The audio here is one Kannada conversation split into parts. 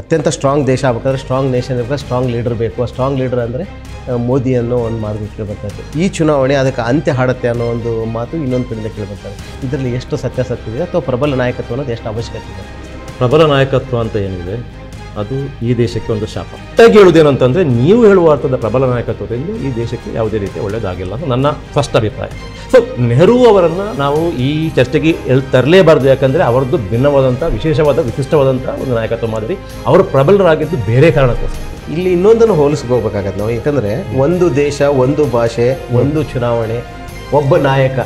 ಅತ್ಯಂತ ಸ್ಟ್ರಾಂಗ್ ದೇಶ ಆಗ್ಬೇಕಾದ್ರೆ ಸ್ಟ್ರಾಂಗ್ ನೇಷನ್ ಇರ್ಬೇಕು ಸ್ಟ್ರಾಂಗ್ ಲೀಡರ್ ಬೇಕು ಆ ಸ್ಟ್ರಾಂಗ್ ಲೀಡರ್ ಅಂದರೆ ಮೋದಿ ಅನ್ನೋ ಒಂದು ಮಾರ್ಗ ಕೇಳಬೇಕಾದ್ರೆ ಈ ಚುನಾವಣೆ ಅದಕ್ಕೆ ಅಂತ್ಯ ಹಾಡುತ್ತೆ ಅನ್ನೋ ಒಂದು ಮಾತು ಇನ್ನೊಂದು ಕಡೆಯಿಂದ ಕೇಳಬೇಕಾದ್ರೆ ಇದರಲ್ಲಿ ಎಷ್ಟು ಸತ್ಯಾಸತ್ಯ ಇದೆ ಅಥವಾ ಪ್ರಬಲ ನಾಯಕತ್ವ ಅನ್ನೋದು ಎಷ್ಟು ಅವಶ್ಯಕತೆ ಇದೆ ಪ್ರಬಲ ನಾಯಕತ್ವ ಅಂತ ಏನಿದೆ ಅದು ಈ ದೇಶಕ್ಕೆ ಒಂದು ಶಾಪ ಒಟ್ಟಾಗಿ ಹೇಳುವುದೇನಂತಂದರೆ ನೀವು ಹೇಳುವ ಅರ್ಥದ ಪ್ರಬಲ ನಾಯಕತ್ವದಲ್ಲಿ ಈ ದೇಶಕ್ಕೆ ಯಾವುದೇ ರೀತಿ ಒಳ್ಳೆಯದಾಗಿಲ್ಲ ಅಂತ ನನ್ನ ಫಸ್ಟ್ ಅಭಿಪ್ರಾಯ ಸೊ ನೆಹರು ಅವರನ್ನು ನಾವು ಈ ಚರ್ಚೆಗೆ ಎಲ್ಲಿ ತರಲೇಬಾರ್ದು ಯಾಕಂದರೆ ಅವರದ್ದು ಭಿನ್ನವಾದಂಥ ವಿಶೇಷವಾದ ವಿಶಿಷ್ಟವಾದಂಥ ಒಂದು ನಾಯಕತ್ವ ಮಾದರಿ ಅವರು ಪ್ರಬಲರಾಗಿದ್ದು ಬೇರೆ ಕಾರಣಕ್ಕೋಸ್ಕರ ಇಲ್ಲಿ ಇನ್ನೊಂದನ್ನು ಹೋಲಿಸ್ಕೋಬೇಕಾಗತ್ತೆ ನಾವು ಯಾಕಂದರೆ ಒಂದು ದೇಶ ಒಂದು ಭಾಷೆ ಒಂದು ಚುನಾವಣೆ ಒಬ್ಬ ನಾಯಕ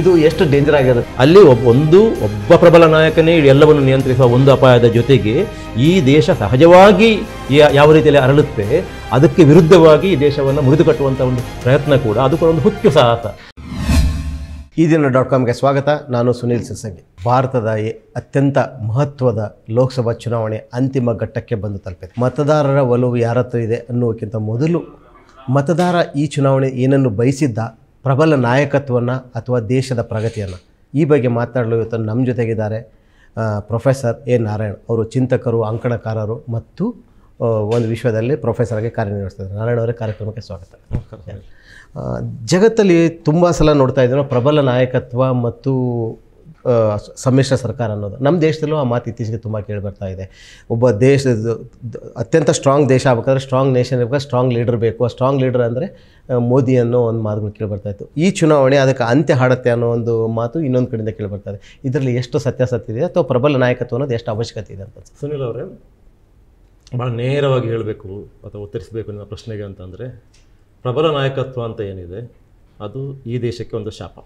ಇದು ಎಷ್ಟು ಡೇಂಜರ್ ಆಗಿದೆ ಅಲ್ಲಿ ಒಬ್ಬ ಒಂದು ಒಬ್ಬ ಪ್ರಬಲ ನಾಯಕನೇ ಎಲ್ಲವನ್ನು ನಿಯಂತ್ರಿಸುವ ಒಂದು ಅಪಾಯದ ಜೊತೆಗೆ ಈ ದೇಶ ಸಹಜವಾಗಿ ಯಾವ ರೀತಿಯಲ್ಲಿ ಅರಳುತ್ತೆ ಅದಕ್ಕೆ ವಿರುದ್ಧವಾಗಿ ಈ ದೇಶವನ್ನು ಕಟ್ಟುವಂಥ ಒಂದು ಪ್ರಯತ್ನ ಕೂಡ ಅದು ಕೂಡ ಒಂದು ಹುಚ್ಚು ಸಾಹಸ ಈ ದಿನ ಡಾಟ್ ಕಾಮ್ಗೆ ಸ್ವಾಗತ ನಾನು ಸುನೀಲ್ ಸಿರ್ಸಂಗಿ ಭಾರತದ ಅತ್ಯಂತ ಮಹತ್ವದ ಲೋಕಸಭಾ ಚುನಾವಣೆ ಅಂತಿಮ ಘಟ್ಟಕ್ಕೆ ಬಂದು ತಲುಪಿದೆ ಮತದಾರರ ಒಲವು ಯಾರತ್ತೂ ಇದೆ ಅನ್ನುವಕ್ಕಿಂತ ಮೊದಲು ಮತದಾರ ಈ ಚುನಾವಣೆ ಏನನ್ನು ಬಯಸಿದ್ದ ಪ್ರಬಲ ನಾಯಕತ್ವವನ್ನು ಅಥವಾ ದೇಶದ ಪ್ರಗತಿಯನ್ನು ಈ ಬಗ್ಗೆ ಮಾತನಾಡಲು ಇವತ್ತು ನಮ್ಮ ಜೊತೆಗಿದ್ದಾರೆ ಪ್ರೊಫೆಸರ್ ಎ ನಾರಾಯಣ್ ಅವರು ಚಿಂತಕರು ಅಂಕಣಕಾರರು ಮತ್ತು ಒಂದು ವಿಶ್ವದಲ್ಲಿ ಪ್ರೊಫೆಸರ್ ಆಗಿ ಕಾರ್ಯನಿರ್ವಹಿಸ್ತಾರೆ ನಾರಾಯಣ ಅವರೇ ಕಾರ್ಯಕ್ರಮಕ್ಕೆ ಸ್ವಾಗತ ಜಗತ್ತಲ್ಲಿ ತುಂಬ ಸಲ ನೋಡ್ತಾ ಇದ್ದೀರೋ ಪ್ರಬಲ ನಾಯಕತ್ವ ಮತ್ತು ಸಮ್ಮಿಶ್ರ ಸರ್ಕಾರ ಅನ್ನೋದು ನಮ್ಮ ದೇಶದಲ್ಲೂ ಆ ಮಾತು ಇತ್ತೀಚೆಗೆ ತುಂಬ ಕೇಳಿಬರ್ತಾ ಇದೆ ಒಬ್ಬ ದೇಶ ಅತ್ಯಂತ ಸ್ಟ್ರಾಂಗ್ ದೇಶ ಆಗ್ಬೇಕಾದ್ರೆ ಸ್ಟ್ರಾಂಗ್ ನೇಷನ್ ಇರಬೇಕಾದ್ರೆ ಸ್ಟ್ರಾಂಗ್ ಲೀಡರ್ ಬೇಕು ಆ ಸ್ಟ್ರಾಂಗ್ ಲೀಡರ್ ಅಂದರೆ ಮೋದಿ ಅನ್ನೋ ಒಂದು ಮಾತುಗಳು ಬರ್ತಾ ಇತ್ತು ಈ ಚುನಾವಣೆ ಅದಕ್ಕೆ ಅಂತ್ಯ ಹಾಡುತ್ತೆ ಅನ್ನೋ ಒಂದು ಮಾತು ಇನ್ನೊಂದು ಕಡೆಯಿಂದ ಕೇಳಿಬರ್ತಾ ಇದೆ ಇದರಲ್ಲಿ ಎಷ್ಟು ಸತ್ಯಾಸತ್ಯ ಇದೆ ಅಥವಾ ಪ್ರಬಲ ನಾಯಕತ್ವ ಅನ್ನೋದು ಎಷ್ಟು ಅವಶ್ಯಕತೆ ಇದೆ ಅಂತ ಸುನಿಲ್ ಅವರೇ ಭಾಳ ನೇರವಾಗಿ ಹೇಳಬೇಕು ಅಥವಾ ಉತ್ತರಿಸಬೇಕು ಅನ್ನೋ ಪ್ರಶ್ನೆಗೆ ಅಂತಂದರೆ ಪ್ರಬಲ ನಾಯಕತ್ವ ಅಂತ ಏನಿದೆ ಅದು ಈ ದೇಶಕ್ಕೆ ಒಂದು ಶಾಪ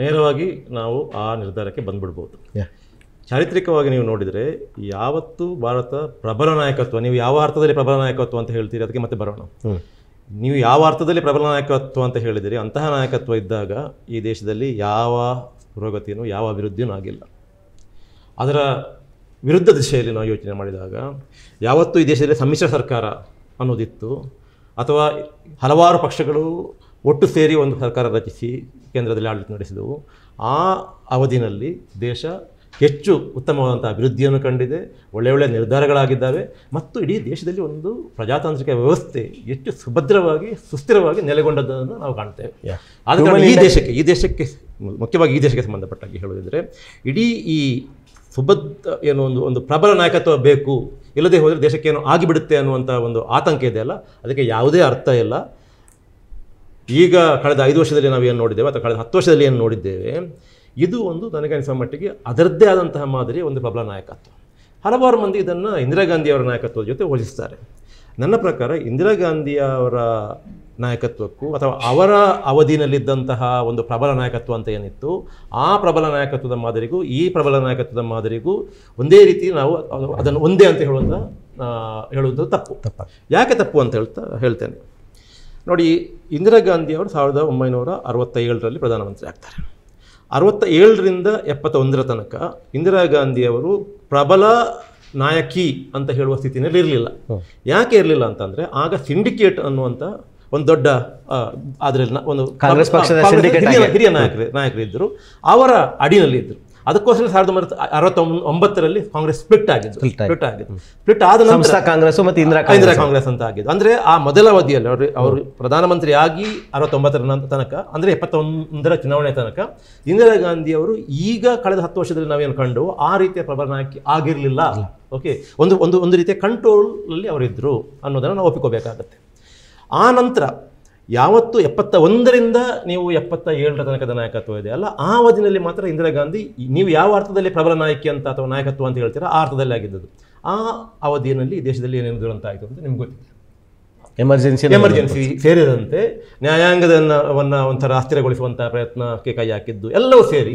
ನೇರವಾಗಿ ನಾವು ಆ ನಿರ್ಧಾರಕ್ಕೆ ಬಂದ್ಬಿಡ್ಬೋದು ಚಾರಿತ್ರಿಕವಾಗಿ ನೀವು ನೋಡಿದರೆ ಯಾವತ್ತೂ ಭಾರತ ಪ್ರಬಲ ನಾಯಕತ್ವ ನೀವು ಯಾವ ಅರ್ಥದಲ್ಲಿ ಪ್ರಬಲ ನಾಯಕತ್ವ ಅಂತ ಹೇಳ್ತೀರಿ ಅದಕ್ಕೆ ಮತ್ತೆ ಬರೋಣ ನೀವು ಯಾವ ಅರ್ಥದಲ್ಲಿ ಪ್ರಬಲ ನಾಯಕತ್ವ ಅಂತ ಹೇಳಿದಿರಿ ಅಂತಹ ನಾಯಕತ್ವ ಇದ್ದಾಗ ಈ ದೇಶದಲ್ಲಿ ಯಾವ ಪುರೋಗತಿಯೂ ಯಾವ ಅಭಿವೃದ್ಧಿಯೂ ಆಗಿಲ್ಲ ಅದರ ವಿರುದ್ಧ ದಿಶೆಯಲ್ಲಿ ನಾವು ಯೋಚನೆ ಮಾಡಿದಾಗ ಯಾವತ್ತೂ ಈ ದೇಶದಲ್ಲಿ ಸಮ್ಮಿಶ್ರ ಸರ್ಕಾರ ಅನ್ನೋದಿತ್ತು ಅಥವಾ ಹಲವಾರು ಪಕ್ಷಗಳು ಒಟ್ಟು ಸೇರಿ ಒಂದು ಸರ್ಕಾರ ರಚಿಸಿ ಕೇಂದ್ರದಲ್ಲಿ ಆಡಳಿತ ನಡೆಸಿದವು ಆ ಅವಧಿನಲ್ಲಿ ದೇಶ ಹೆಚ್ಚು ಉತ್ತಮವಾದಂಥ ಅಭಿವೃದ್ಧಿಯನ್ನು ಕಂಡಿದೆ ಒಳ್ಳೆಯ ಒಳ್ಳೆಯ ನಿರ್ಧಾರಗಳಾಗಿದ್ದಾವೆ ಮತ್ತು ಇಡೀ ದೇಶದಲ್ಲಿ ಒಂದು ಪ್ರಜಾತಾಂತ್ರಿಕ ವ್ಯವಸ್ಥೆ ಹೆಚ್ಚು ಸುಭದ್ರವಾಗಿ ಸುಸ್ಥಿರವಾಗಿ ನೆಲೆಗೊಂಡದ್ದನ್ನು ನಾವು ಕಾಣ್ತೇವೆ ಆದರೆ ಈ ದೇಶಕ್ಕೆ ಈ ದೇಶಕ್ಕೆ ಮುಖ್ಯವಾಗಿ ಈ ದೇಶಕ್ಕೆ ಸಂಬಂಧಪಟ್ಟಾಗಿ ಹೇಳುವುದಿದ್ರೆ ಇಡೀ ಈ ಸುಭದ್ರ ಏನೋ ಒಂದು ಒಂದು ಪ್ರಬಲ ನಾಯಕತ್ವ ಬೇಕು ಇಲ್ಲದೆ ಹೋದರೆ ದೇಶಕ್ಕೇನು ಆಗಿಬಿಡುತ್ತೆ ಅನ್ನುವಂಥ ಒಂದು ಆತಂಕ ಇದೆ ಅಲ್ಲ ಅದಕ್ಕೆ ಯಾವುದೇ ಅರ್ಥ ಇಲ್ಲ ಈಗ ಕಳೆದ ಐದು ವರ್ಷದಲ್ಲಿ ನಾವು ಏನು ನೋಡಿದ್ದೇವೆ ಅಥವಾ ಕಳೆದ ಹತ್ತು ವರ್ಷದಲ್ಲಿ ಏನು ನೋಡಿದ್ದೇವೆ ಇದು ಒಂದು ನನಗನಿಸುವ ಮಟ್ಟಿಗೆ ಅದರದ್ದೇ ಆದಂತಹ ಮಾದರಿ ಒಂದು ಪ್ರಬಲ ನಾಯಕತ್ವ ಹಲವಾರು ಮಂದಿ ಇದನ್ನು ಇಂದಿರಾ ಗಾಂಧಿಯವರ ನಾಯಕತ್ವದ ಜೊತೆ ಹೋಲಿಸ್ತಾರೆ ನನ್ನ ಪ್ರಕಾರ ಇಂದಿರಾ ಗಾಂಧಿಯವರ ನಾಯಕತ್ವಕ್ಕೂ ಅಥವಾ ಅವರ ಅವಧಿನಲ್ಲಿದ್ದಂತಹ ಒಂದು ಪ್ರಬಲ ನಾಯಕತ್ವ ಅಂತ ಏನಿತ್ತು ಆ ಪ್ರಬಲ ನಾಯಕತ್ವದ ಮಾದರಿಗೂ ಈ ಪ್ರಬಲ ನಾಯಕತ್ವದ ಮಾದರಿಗೂ ಒಂದೇ ರೀತಿ ನಾವು ಅದನ್ನು ಒಂದೇ ಅಂತ ಹೇಳುವಂಥ ಹೇಳುವಂಥದ್ದು ತಪ್ಪು ತಪ್ಪ ಯಾಕೆ ತಪ್ಪು ಅಂತ ಹೇಳ್ತಾ ಹೇಳ್ತೇನೆ ನೋಡಿ ಇಂದಿರಾ ಗಾಂಧಿಯವರು ಸಾವಿರದ ಒಂಬೈನೂರ ಅರವತ್ತ ಏಳರಲ್ಲಿ ಪ್ರಧಾನಮಂತ್ರಿ ಆಗ್ತಾರೆ ಅರವತ್ತ ಏಳರಿಂದ ಒಂದರ ತನಕ ಇಂದಿರಾ ಗಾಂಧಿಯವರು ಪ್ರಬಲ ನಾಯಕಿ ಅಂತ ಹೇಳುವ ಸ್ಥಿತಿನಲ್ಲಿ ಇರಲಿಲ್ಲ ಯಾಕೆ ಇರಲಿಲ್ಲ ಅಂತಂದರೆ ಆಗ ಸಿಂಡಿಕೇಟ್ ಅನ್ನುವಂಥ ಒಂದು ದೊಡ್ಡ ಅದರಲ್ಲಿ ಒಂದು ಕಾಂಗ್ರೆಸ್ ಪಕ್ಷದ ಹಿರಿಯ ನಾಯಕರು ನಾಯಕರಿದ್ದರು ಅವರ ಅಡಿಯಲ್ಲಿ ಇದ್ದರು ಅದಕ್ಕೋಸ್ಕರ ಸಾವಿರದ ಒಂಬೈನೂರ ಅರವತ್ತೊಂಬತ್ತರಲ್ಲಿ ಕಾಂಗ್ರೆಸ್ ಸ್ಪ್ಲಿಟ್ ಆಗಿದ್ದು ಸ್ಪ್ಲಿಟ್ ಆಗಿದ್ದು ಸ್ಪ್ಲಿಟ್ ಆದ ನಂತರ ಕಾಂಗ್ರೆಸ್ ಮತ್ತು ಇಂದಿರಾ ಇಂದಿರಾ ಕಾಂಗ್ರೆಸ್ ಅಂತ ಆಗಿದ್ದು ಅಂದರೆ ಆ ಮೊದಲ ಅವಧಿಯಲ್ಲಿ ಅವರು ಅವರು ಪ್ರಧಾನಮಂತ್ರಿ ಆಗಿ ಅರವತ್ತೊಂಬತ್ತರ ತನಕ ಅಂದರೆ ಎಪ್ಪತ್ತೊಂದರ ಚುನಾವಣೆ ತನಕ ಇಂದಿರಾ ಗಾಂಧಿ ಅವರು ಈಗ ಕಳೆದ ಹತ್ತು ವರ್ಷದಲ್ಲಿ ನಾವೇನು ಕಂಡು ಆ ರೀತಿಯ ಪ್ರಬಲ ನಾಯಕಿ ಆಗಿರಲಿಲ್ಲ ಓಕೆ ಒಂದು ಒಂದು ಒಂದು ರೀತಿಯ ಕಂಟ್ರೋಲಲ್ಲಿ ಅವರಿದ್ದರು ಅನ್ನೋದನ್ನು ನಾವು ಒಪ್ಪಿಕೋಬೇಕಾಗತ್ತೆ ಆ ನಂತರ ಯಾವತ್ತು ಎಪ್ಪತ್ತ ಒಂದರಿಂದ ನೀವು ಎಪ್ಪತ್ತ ಏಳರ ತನಕದ ನಾಯಕತ್ವ ಇದೆ ಅಲ್ಲ ಆ ಅವಧಿನಲ್ಲಿ ಮಾತ್ರ ಇಂದಿರಾ ಗಾಂಧಿ ನೀವು ಯಾವ ಅರ್ಥದಲ್ಲಿ ಪ್ರಬಲ ನಾಯಕಿ ಅಂತ ಅಥವಾ ನಾಯಕತ್ವ ಅಂತ ಹೇಳ್ತೀರಾ ಆ ಅರ್ಥದಲ್ಲಿ ಆಗಿದ್ದದು ಆ ಅವಧಿಯಲ್ಲಿ ದೇಶದಲ್ಲಿ ಏನೇನು ದುರಂತ ಆಯಿತು ಅಂತ ನಿಮ್ಗೆ ಗೊತ್ತಿದೆ ಎಮರ್ಜೆನ್ಸಿ ಎಮರ್ಜೆನ್ಸಿ ಸೇರಿದಂತೆ ನ್ಯಾಯಾಂಗದನ್ನ ಒಂಥರ ಅಸ್ಥಿರಗೊಳಿಸುವಂತಹ ಪ್ರಯತ್ನಕ್ಕೆ ಕೈ ಹಾಕಿದ್ದು ಎಲ್ಲವೂ ಸೇರಿ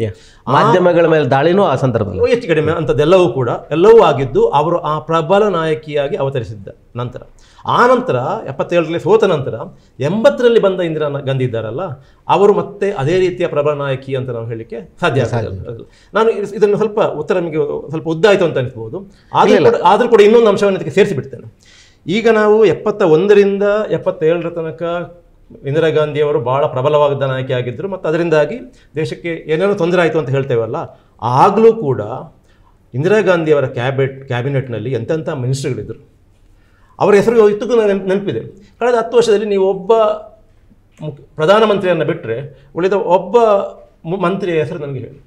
ಮಾಧ್ಯಮಗಳ ಮೇಲೆ ದಾಳಿನೂ ಆ ಸಂದರ್ಭದಲ್ಲಿ ಹೆಚ್ಚು ಕಡಿಮೆ ಅಂಥದ್ದೆಲ್ಲವೂ ಕೂಡ ಎಲ್ಲವೂ ಆಗಿದ್ದು ಅವರು ಆ ಪ್ರಬಲ ನಾಯಕಿಯಾಗಿ ಅವತರಿಸಿದ್ದ ನಂತರ ಆ ನಂತರ ಎಪ್ಪತ್ತೇಳರಲ್ಲಿ ಸೋತ ನಂತರ ಎಂಬತ್ತರಲ್ಲಿ ಬಂದ ಇಂದಿರಾ ಗಾಂಧಿ ಇದ್ದಾರಲ್ಲ ಅವರು ಮತ್ತೆ ಅದೇ ರೀತಿಯ ಪ್ರಬಲ ನಾಯಕಿ ಅಂತ ನಾವು ಹೇಳಲಿಕ್ಕೆ ಸಾಧ್ಯ ನಾನು ಇದನ್ನು ಸ್ವಲ್ಪ ಉತ್ತರ ನಿಮಗೆ ಸ್ವಲ್ಪ ಉದ್ದಾಯಿತು ಅಂತ ಅನಿಸ್ಬೋದು ಆದರೂ ಕೂಡ ಇನ್ನೊಂದು ಅಂಶವನ್ನು ಇದಕ್ಕೆ ಸೇರಿಸಿಬಿಡ್ತೇನೆ ಈಗ ನಾವು ಎಪ್ಪತ್ತ ಒಂದರಿಂದ ಎಪ್ಪತ್ತೇಳರ ತನಕ ಇಂದಿರಾ ಗಾಂಧಿಯವರು ಭಾಳ ಪ್ರಬಲವಾದ ನಾಯಕಿ ಆಗಿದ್ದರು ಮತ್ತು ಅದರಿಂದಾಗಿ ದೇಶಕ್ಕೆ ಏನೇನೋ ತೊಂದರೆ ಆಯಿತು ಅಂತ ಹೇಳ್ತೇವಲ್ಲ ಆಗಲೂ ಕೂಡ ಇಂದಿರಾ ಗಾಂಧಿಯವರ ಕ್ಯಾಬೆಟ್ ಕ್ಯಾಬಿನೆಟ್ನಲ್ಲಿ ಎಂತೆಂಥ ಮಿನಿಸ್ಟ್ರಿಗಳಿದ್ದರು ಅವರ ಹೆಸರು ಇತ್ತಕ್ಕೂ ನೆನಪು ನೆನಪಿದೆ ಕಳೆದ ಹತ್ತು ವರ್ಷದಲ್ಲಿ ನೀವು ಒಬ್ಬ ಪ್ರಧಾನಮಂತ್ರಿಯನ್ನು ಬಿಟ್ಟರೆ ಉಳಿದ ಒಬ್ಬ ಮಂತ್ರಿಯ ಹೆಸರು ನನಗೆ ಹೇಳಿ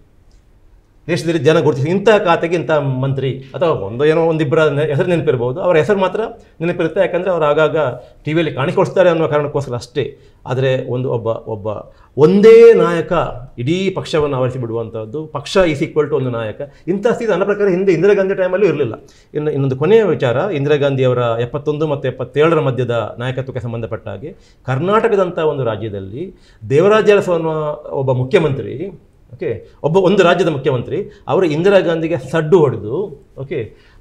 ದೇಶದಲ್ಲಿ ಜನ ಗುರುತಿಸಿ ಇಂಥ ಖಾತೆಗೆ ಇಂಥ ಮಂತ್ರಿ ಅಥವಾ ಒಂದು ಏನೋ ಒಂದಿಬ್ಬರ ಹೆಸರು ನೆನಪಿರ್ಬೋದು ಅವರ ಹೆಸರು ಮಾತ್ರ ನೆನಪಿರುತ್ತೆ ಯಾಕಂದರೆ ಅವರು ಆಗಾಗ ಟಿ ವಿಯಲ್ಲಿ ಕಾಣಿಸ್ಕೊಳ್ತಾರೆ ಅನ್ನೋ ಕಾರಣಕ್ಕೋಸ್ಕರ ಅಷ್ಟೇ ಆದರೆ ಒಂದು ಒಬ್ಬ ಒಬ್ಬ ಒಂದೇ ನಾಯಕ ಇಡೀ ಪಕ್ಷವನ್ನು ಆವರಿಸಿ ಬಿಡುವಂಥದ್ದು ಪಕ್ಷ ಈಸ್ ಈಕ್ವಲ್ ಟು ಒಂದು ನಾಯಕ ಇಂಥ ಸ್ಥಿತಿ ನನ್ನ ಪ್ರಕಾರ ಹಿಂದೆ ಇಂದಿರಾ ಗಾಂಧಿ ಟೈಮಲ್ಲೂ ಇರಲಿಲ್ಲ ಇನ್ನು ಇನ್ನೊಂದು ಕೊನೆಯ ವಿಚಾರ ಇಂದಿರಾ ಗಾಂಧಿಯವರ ಎಪ್ಪತ್ತೊಂದು ಮತ್ತು ಎಪ್ಪತ್ತೇಳರ ಮಧ್ಯದ ನಾಯಕತ್ವಕ್ಕೆ ಸಂಬಂಧಪಟ್ಟ ಹಾಗೆ ಕರ್ನಾಟಕದಂಥ ಒಂದು ರಾಜ್ಯದಲ್ಲಿ ದೇವರಾಜ ಅರಸು ಅನ್ನೋ ಒಬ್ಬ ಮುಖ್ಯಮಂತ್ರಿ ಓಕೆ ಒಬ್ಬ ಒಂದು ರಾಜ್ಯದ ಮುಖ್ಯಮಂತ್ರಿ ಅವರು ಇಂದಿರಾ ಗಾಂಧಿಗೆ ಸಡ್ಡು ಹೊಡೆದು ಓಕೆ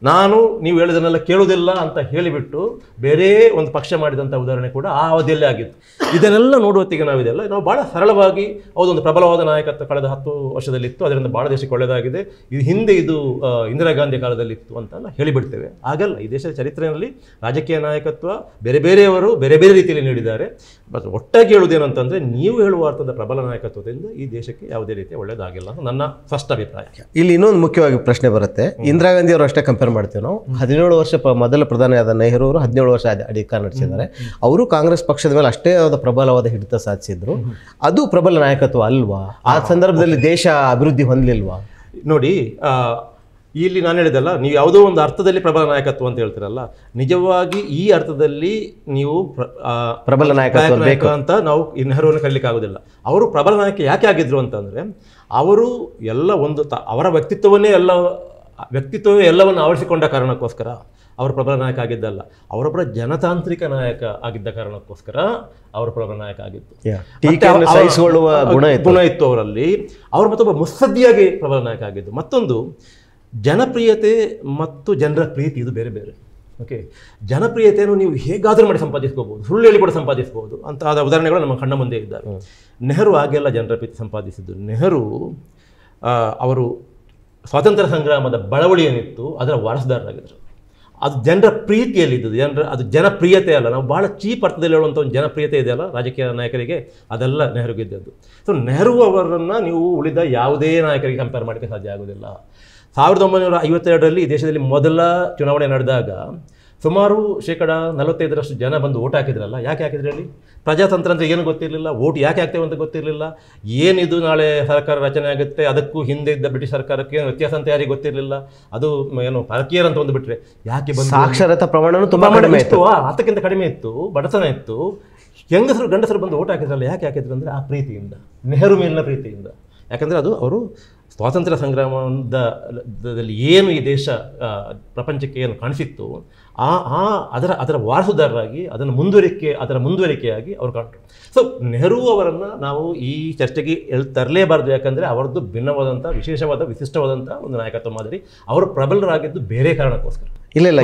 ನಾನು ನೀವು ಹೇಳೋದನ್ನೆಲ್ಲ ಕೇಳೋದಿಲ್ಲ ಅಂತ ಹೇಳಿಬಿಟ್ಟು ಬೇರೆ ಒಂದು ಪಕ್ಷ ಮಾಡಿದಂಥ ಉದಾಹರಣೆ ಕೂಡ ಆ ಅವಧಿಯಲ್ಲೇ ಆಗಿತ್ತು ಇದನ್ನೆಲ್ಲ ನೋಡುವತ್ತಿಗೆ ನಾವಿದೆಲ್ಲ ನಾವು ಭಾಳ ಸರಳವಾಗಿ ಒಂದು ಪ್ರಬಲವಾದ ನಾಯಕತ್ವ ಕಳೆದ ಹತ್ತು ವರ್ಷದಲ್ಲಿತ್ತು ಅದರಿಂದ ಭಾಳ ದೇಶಕ್ಕೆ ಒಳ್ಳೆಯದಾಗಿದೆ ಇದು ಹಿಂದೆ ಇದು ಇಂದಿರಾ ಗಾಂಧಿ ಕಾಲದಲ್ಲಿತ್ತು ಅಂತ ನಾವು ಹೇಳಿಬಿಡ್ತೇವೆ ಆಗಲ್ಲ ಈ ದೇಶದ ಚರಿತ್ರೆಯಲ್ಲಿ ರಾಜಕೀಯ ನಾಯಕತ್ವ ಬೇರೆ ಬೇರೆಯವರು ಬೇರೆ ಬೇರೆ ರೀತಿಯಲ್ಲಿ ನೀಡಿದ್ದಾರೆ ಬಟ್ ಒಟ್ಟಾಗಿ ಹೇಳುವುದೇನಂತಂದರೆ ನೀವು ಹೇಳುವ ಅರ್ಥದ ಪ್ರಬಲ ನಾಯಕತ್ವದಿಂದ ಈ ದೇಶಕ್ಕೆ ಯಾವುದೇ ರೀತಿಯ ಒಳ್ಳೆಯದಾಗಿಲ್ಲ ಅಂತ ನನ್ನ ಫಸ್ಟ್ ಅಭಿಪ್ರಾಯ ಇಲ್ಲಿ ಇನ್ನೊಂದು ಮುಖ್ಯವಾಗಿ ಪ್ರಶ್ನೆ ಬರುತ್ತೆ ಇಂದಿರಾ ಗಾಂಧಿ ಅವರು ಅಷ್ಟೇ ಕಂಪೇರ್ ಮಾಡ್ತೀವಿ ನಾವು ಹದಿನೇಳು ವರ್ಷ ಮೊದಲ ಆದ ನೆಹರು ಅವರು ಹದಿನೇಳು ವರ್ಷ ಅಧಿಕಾರ ನಡೆಸಿದ್ದಾರೆ ಅವರು ಕಾಂಗ್ರೆಸ್ ಪಕ್ಷದ ಮೇಲೆ ಅಷ್ಟೇ ಆದ ಪ್ರಬಲವಾದ ಹಿಡಿತ ಸಾಧಿಸಿದ್ರು ಅದು ಪ್ರಬಲ ನಾಯಕತ್ವ ಅಲ್ವಾ ಆ ಸಂದರ್ಭದಲ್ಲಿ ದೇಶ ಅಭಿವೃದ್ಧಿ ಹೊಂದಲಿಲ್ವಾ ನೋಡಿ ಇಲ್ಲಿ ನಾನು ಹೇಳಿದಲ್ಲ ನೀವು ಯಾವುದೋ ಒಂದು ಅರ್ಥದಲ್ಲಿ ಪ್ರಬಲ ನಾಯಕತ್ವ ಅಂತ ಹೇಳ್ತೀರಲ್ಲ ನಿಜವಾಗಿ ಈ ಅರ್ಥದಲ್ಲಿ ನೀವು ಪ್ರಬಲ ನಾಯಕ ಅಂತ ನಾವು ನೆಹರುವನ್ನು ಕಲಿಲಿಕ್ಕೆ ಆಗೋದಿಲ್ಲ ಅವರು ಪ್ರಬಲ ನಾಯಕ ಯಾಕೆ ಆಗಿದ್ರು ಅಂತಂದರೆ ಅವರು ಎಲ್ಲ ಒಂದು ಅವರ ವ್ಯಕ್ತಿತ್ವವನ್ನೇ ಎಲ್ಲ ವ್ಯಕ್ತಿತ್ವವೇ ಎಲ್ಲವನ್ನು ಆವರಿಸಿಕೊಂಡ ಕಾರಣಕ್ಕೋಸ್ಕರ ಅವರು ಪ್ರಬಲ ನಾಯಕ ಆಗಿದ್ದಲ್ಲ ಅವರೊಬ್ಬರ ಜನತಾಂತ್ರಿಕ ನಾಯಕ ಆಗಿದ್ದ ಕಾರಣಕ್ಕೋಸ್ಕರ ಅವರ ಪ್ರಬಲ ನಾಯಕ ಆಗಿತ್ತು ಗುಣ ಗುಣ ಇತ್ತು ಅವರಲ್ಲಿ ಅವರು ಮತ್ತೊಬ್ಬ ಮುಸ್ಸದ್ದಿಯಾಗಿ ಪ್ರಬಲ ನಾಯಕ ಆಗಿದ್ದು ಮತ್ತೊಂದು ಜನಪ್ರಿಯತೆ ಮತ್ತು ಜನರ ಪ್ರೀತಿ ಇದು ಬೇರೆ ಬೇರೆ ಓಕೆ ಜನಪ್ರಿಯತೆಯನ್ನು ನೀವು ಹೇಗಾದರೂ ಮಾಡಿ ಸಂಪಾದಿಸ್ಕೋಬಹುದು ಸುಳ್ಳು ಹೇಳಿ ಕೂಡ ಸಂಪಾದಿಸ್ಬೋದು ಆದ ಉದಾಹರಣೆಗಳು ನಮ್ಮ ಕಣ್ಣ ಮುಂದೆ ಇದ್ದಾವೆ ನೆಹರು ಹಾಗೆಲ್ಲ ಜನರ ಪ್ರೀತಿ ಸಂಪಾದಿಸಿದ್ದು ನೆಹರು ಅವರು ಸ್ವಾತಂತ್ರ್ಯ ಸಂಗ್ರಾಮದ ಬಳವಳಿ ಏನಿತ್ತು ಅದರ ವಾರಸದಾರರಾಗಿದ್ದರು ಅದು ಜನರ ಪ್ರೀತಿಯಲ್ಲಿದ್ದದ್ದು ಜನರ ಅದು ಜನಪ್ರಿಯತೆ ಅಲ್ಲ ನಾವು ಭಾಳ ಚೀಪ್ ಅರ್ಥದಲ್ಲಿ ಹೇಳುವಂಥ ಒಂದು ಜನಪ್ರಿಯತೆ ಇದೆಯಲ್ಲ ರಾಜಕೀಯ ನಾಯಕರಿಗೆ ಅದೆಲ್ಲ ಗೆದ್ದದ್ದು ಸೊ ನೆಹರು ಅವರನ್ನು ನೀವು ಉಳಿದ ಯಾವುದೇ ನಾಯಕರಿಗೆ ಕಂಪೇರ್ ಮಾಡಲಿಕ್ಕೆ ಸಾಧ್ಯ ಆಗೋದಿಲ್ಲ ಸಾವಿರದ ಒಂಬೈನೂರ ಐವತ್ತೆರಡರಲ್ಲಿ ದೇಶದಲ್ಲಿ ಮೊದಲ ಚುನಾವಣೆ ನಡೆದಾಗ ಸುಮಾರು ಶೇಕಡ ನಲವತ್ತೈದರಷ್ಟು ಜನ ಬಂದು ಓಟ್ ಹಾಕಿದ್ರಲ್ಲ ಯಾಕೆ ಹಾಕಿದ್ರೆ ಹೇಳಿ ಪ್ರಜಾತಂತ್ರ ಅಂದರೆ ಏನು ಗೊತ್ತಿರಲಿಲ್ಲ ಓಟ್ ಯಾಕೆ ಹಾಕ್ತೇವೆ ಅಂತ ಗೊತ್ತಿರಲಿಲ್ಲ ಏನಿದು ನಾಳೆ ಸರ್ಕಾರ ರಚನೆ ಆಗುತ್ತೆ ಅದಕ್ಕೂ ಹಿಂದೆ ಇದ್ದ ಬ್ರಿಟಿಷ್ ಸರ್ಕಾರಕ್ಕೆ ಏನು ವ್ಯತ್ಯಾಸ ಅಂತ ಯಾರಿಗೆ ಗೊತ್ತಿರಲಿಲ್ಲ ಅದು ಏನು ಪರಕೀಯರ್ ಅಂತ ಬಿಟ್ಟರೆ ಯಾಕೆ ಬಂದು ಸಾಕ್ಷರತಾ ಪ್ರಮಾಣ ತುಂಬ ಕಡಿಮೆ ಇತ್ತು ಅದಕ್ಕಿಂತ ಕಡಿಮೆ ಇತ್ತು ಬಡತನ ಇತ್ತು ಹೆಂಗಸರು ಗಂಡಸರು ಬಂದು ಓಟ್ ಹಾಕಿದ್ರಲ್ಲ ಯಾಕೆ ಹಾಕಿದ್ರು ಅಂದರೆ ಆ ಪ್ರೀತಿಯಿಂದ ನೆಹರು ಮೇಲಿನ ಪ್ರೀತಿಯಿಂದ ಯಾಕಂದರೆ ಅದು ಅವರು ಸ್ವಾತಂತ್ರ್ಯ ಸಂಗ್ರಾಮದಲ್ಲಿ ಏನು ಈ ದೇಶ ಪ್ರಪಂಚಕ್ಕೆ ಏನು ಕಾಣಿಸಿತ್ತು ಆ ಆ ಅದರ ಅದರ ವಾರಸುದಾರರಾಗಿ ಅದನ್ನು ಮುಂದುವರಿಕೆ ಅದರ ಮುಂದುವರಿಕೆಯಾಗಿ ಅವರು ಕಾಣ್ತಾರೆ ಸೊ ನೆಹರು ಅವರನ್ನು ನಾವು ಈ ಚರ್ಚೆಗೆ ಎಲ್ಲಿ ತರಲೇಬಾರ್ದು ಯಾಕಂದರೆ ಅವರದ್ದು ಭಿನ್ನವಾದಂಥ ವಿಶೇಷವಾದ ವಿಶಿಷ್ಟವಾದಂಥ ಒಂದು ನಾಯಕತ್ವ ಮಾದರಿ ಅವರು ಪ್ರಬಲರಾಗಿದ್ದು ಬೇರೆ ಕಾರಣಕ್ಕೋಸ್ಕರ ಇಲ್ಲ ಇಲ್ಲ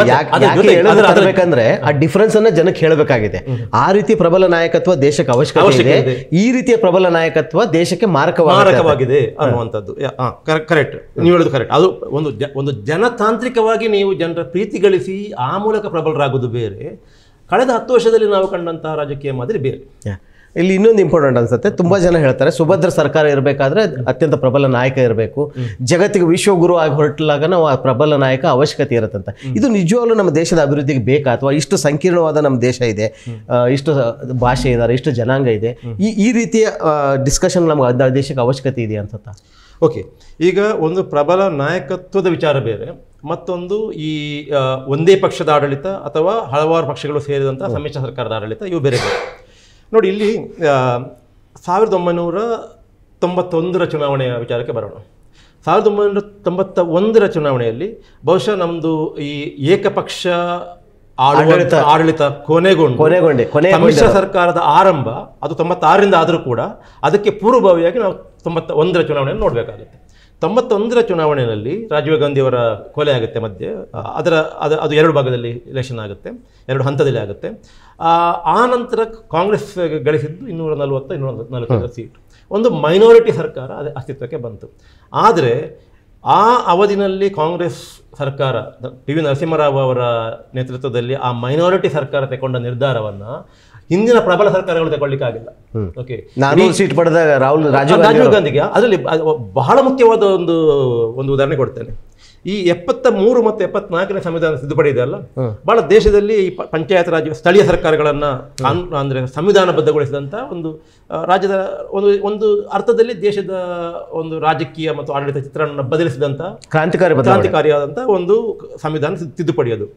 ಯಾಕಂದ್ರೆ ಆ ಡಿಫರೆನ್ಸ್ ಅನ್ನ ಜನಕ್ಕೆ ಹೇಳಬೇಕಾಗಿದೆ ಆ ರೀತಿ ಪ್ರಬಲ ನಾಯಕತ್ವ ದೇಶಕ್ಕೆ ಅವಶ್ಯಕತೆ ಈ ರೀತಿಯ ಪ್ರಬಲ ನಾಯಕತ್ವ ದೇಶಕ್ಕೆ ಮಾರಕವಾಗಿದೆ ಅನ್ನುವಂಥದ್ದು ಕರೆಕ್ಟ್ ನೀವು ಹೇಳೋದು ಕರೆಕ್ಟ್ ಅದು ಒಂದು ಒಂದು ಜನತಾಂತ್ರಿಕವಾಗಿ ನೀವು ಜನರ ಪ್ರೀತಿ ಗಳಿಸಿ ಆ ಮೂಲಕ ಪ್ರಬಲರಾಗುವುದು ಬೇರೆ ಕಳೆದ ಹತ್ತು ವರ್ಷದಲ್ಲಿ ನಾವು ಕಂಡಂತಹ ರಾಜಕೀಯ ಮಾದರಿ ಬೇರೆ ಇಲ್ಲಿ ಇನ್ನೊಂದು ಇಂಪಾರ್ಟೆಂಟ್ ಅನ್ಸುತ್ತೆ ತುಂಬ ಜನ ಹೇಳ್ತಾರೆ ಸುಭದ್ರ ಸರ್ಕಾರ ಇರಬೇಕಾದ್ರೆ ಅತ್ಯಂತ ಪ್ರಬಲ ನಾಯಕ ಇರಬೇಕು ಜಗತ್ತಿಗೆ ವಿಶ್ವಗುರು ಆಗಿ ಹೊರಟಲಾಗ ನಾವು ಆ ಪ್ರಬಲ ನಾಯಕ ಅವಶ್ಯಕತೆ ಇರುತ್ತಂತ ಇದು ನಿಜವಾಗ್ಲೂ ನಮ್ಮ ದೇಶದ ಅಭಿವೃದ್ಧಿಗೆ ಬೇಕಾ ಅಥವಾ ಇಷ್ಟು ಸಂಕೀರ್ಣವಾದ ನಮ್ಮ ದೇಶ ಇದೆ ಇಷ್ಟು ಭಾಷೆ ಇದಾರೆ ಇಷ್ಟು ಜನಾಂಗ ಇದೆ ಈ ಈ ರೀತಿಯ ಡಿಸ್ಕಷನ್ ನಮ್ಗೆ ದೇಶಕ್ಕೆ ಅವಶ್ಯಕತೆ ಇದೆ ಅಂತ ಓಕೆ ಈಗ ಒಂದು ಪ್ರಬಲ ನಾಯಕತ್ವದ ವಿಚಾರ ಬೇರೆ ಮತ್ತೊಂದು ಈ ಒಂದೇ ಪಕ್ಷದ ಆಡಳಿತ ಅಥವಾ ಹಲವಾರು ಪಕ್ಷಗಳು ಸೇರಿದಂಥ ಸಮ್ಮಿಶ್ರ ಸರ್ಕಾರದ ಆಡಳಿತ ಇವು ಬೇರೆ ಬೇರೆ ನೋಡಿ ಇಲ್ಲಿ ಸಾವಿರದ ಒಂಬೈನೂರ ತೊಂಬತ್ತೊಂದರ ಚುನಾವಣೆಯ ವಿಚಾರಕ್ಕೆ ಬರೋಣ ಸಾವಿರದ ಒಂಬೈನೂರ ತೊಂಬತ್ತ ಒಂದರ ಚುನಾವಣೆಯಲ್ಲಿ ಬಹುಶಃ ನಮ್ಮದು ಈ ಏಕಪಕ್ಷ ಆಡಳಿತ ಆಡಳಿತ ಕೊನೆಗೊಂಡು ಕೊನೆಗೊಂಡೆ ಕೊನೆ ಸಮ್ಮಿಶ್ರ ಸರ್ಕಾರದ ಆರಂಭ ಅದು ತೊಂಬತ್ತಾರರಿಂದ ಆದರೂ ಕೂಡ ಅದಕ್ಕೆ ಪೂರ್ವಭಾವಿಯಾಗಿ ನಾವು ತೊಂಬತ್ತ ಒಂದರ ಚುನಾವಣೆಯನ್ನು ನೋಡಬೇಕಾಗುತ್ತೆ ತೊಂಬತ್ತೊಂದರ ಚುನಾವಣೆಯಲ್ಲಿ ರಾಜೀವ್ ಗಾಂಧಿಯವರ ಕೊಲೆ ಆಗುತ್ತೆ ಮಧ್ಯೆ ಅದರ ಅದು ಅದು ಎರಡು ಭಾಗದಲ್ಲಿ ಎಲೆಕ್ಷನ್ ಆಗುತ್ತೆ ಎರಡು ಹಂತದಲ್ಲಿ ಆಗುತ್ತೆ ಆ ನಂತರ ಕಾಂಗ್ರೆಸ್ ಗಳಿಸಿದ್ದು ಇನ್ನೂರ ನಲವತ್ತು ಇನ್ನೂರ ನಲವತ್ತೈದು ಸೀಟ್ ಒಂದು ಮೈನಾರಿಟಿ ಸರ್ಕಾರ ಅದೇ ಅಸ್ತಿತ್ವಕ್ಕೆ ಬಂತು ಆದರೆ ಆ ಅವಧಿನಲ್ಲಿ ಕಾಂಗ್ರೆಸ್ ಸರ್ಕಾರ ಟಿ ವಿ ನರಸಿಂಹರಾವ್ ಅವರ ನೇತೃತ್ವದಲ್ಲಿ ಆ ಮೈನಾರಿಟಿ ಸರ್ಕಾರ ತಗೊಂಡ ನಿರ್ಧಾರವನ್ನು ಹಿಂದಿನ ಪ್ರಬಲ ಸರ್ಕಾರಗಳು ತಗೊಳ್ಲಿಕ್ಕೆ ಓಕೆ ಸೀಟ್ ಪಡೆದ ರಾಹುಲ್ ರಾಜೀವ್ ಗಾಂಧಿಗೆ ಅದರಲ್ಲಿ ಬಹಳ ಮುಖ್ಯವಾದ ಒಂದು ಒಂದು ಉದಾಹರಣೆ ಕೊಡ್ತೇನೆ ಈ ಎಪ್ಪತ್ತ ಮೂರು ಮತ್ತು ಎಪ್ಪತ್ನಾಲ್ಕನೇ ಸಂವಿಧಾನ ತಿದ್ದುಪಡಿ ಇದೆ ಅಲ್ಲ ಬಹಳ ದೇಶದಲ್ಲಿ ಈ ಪಂಚಾಯತ್ ರಾಜ್ ಸ್ಥಳೀಯ ಅಂದ್ರೆ ಸಂವಿಧಾನ ಸಂವಿಧಾನಬದ್ಧಗೊಳಿಸಿದಂತ ಒಂದು ರಾಜ್ಯದ ಒಂದು ಒಂದು ಅರ್ಥದಲ್ಲಿ ದೇಶದ ಒಂದು ರಾಜಕೀಯ ಮತ್ತು ಆಡಳಿತ ಚಿತ್ರಣ ಬದಲಿಸಿದಂತಹ ಕ್ರಾಂತಿಕಾರಿ ಕ್ರಾಂತಿಕಾರಿಯಾದಂತಹ ಒಂದು ಸಂವಿಧಾನ ತಿದ್ದುಪಡಿ ಅದು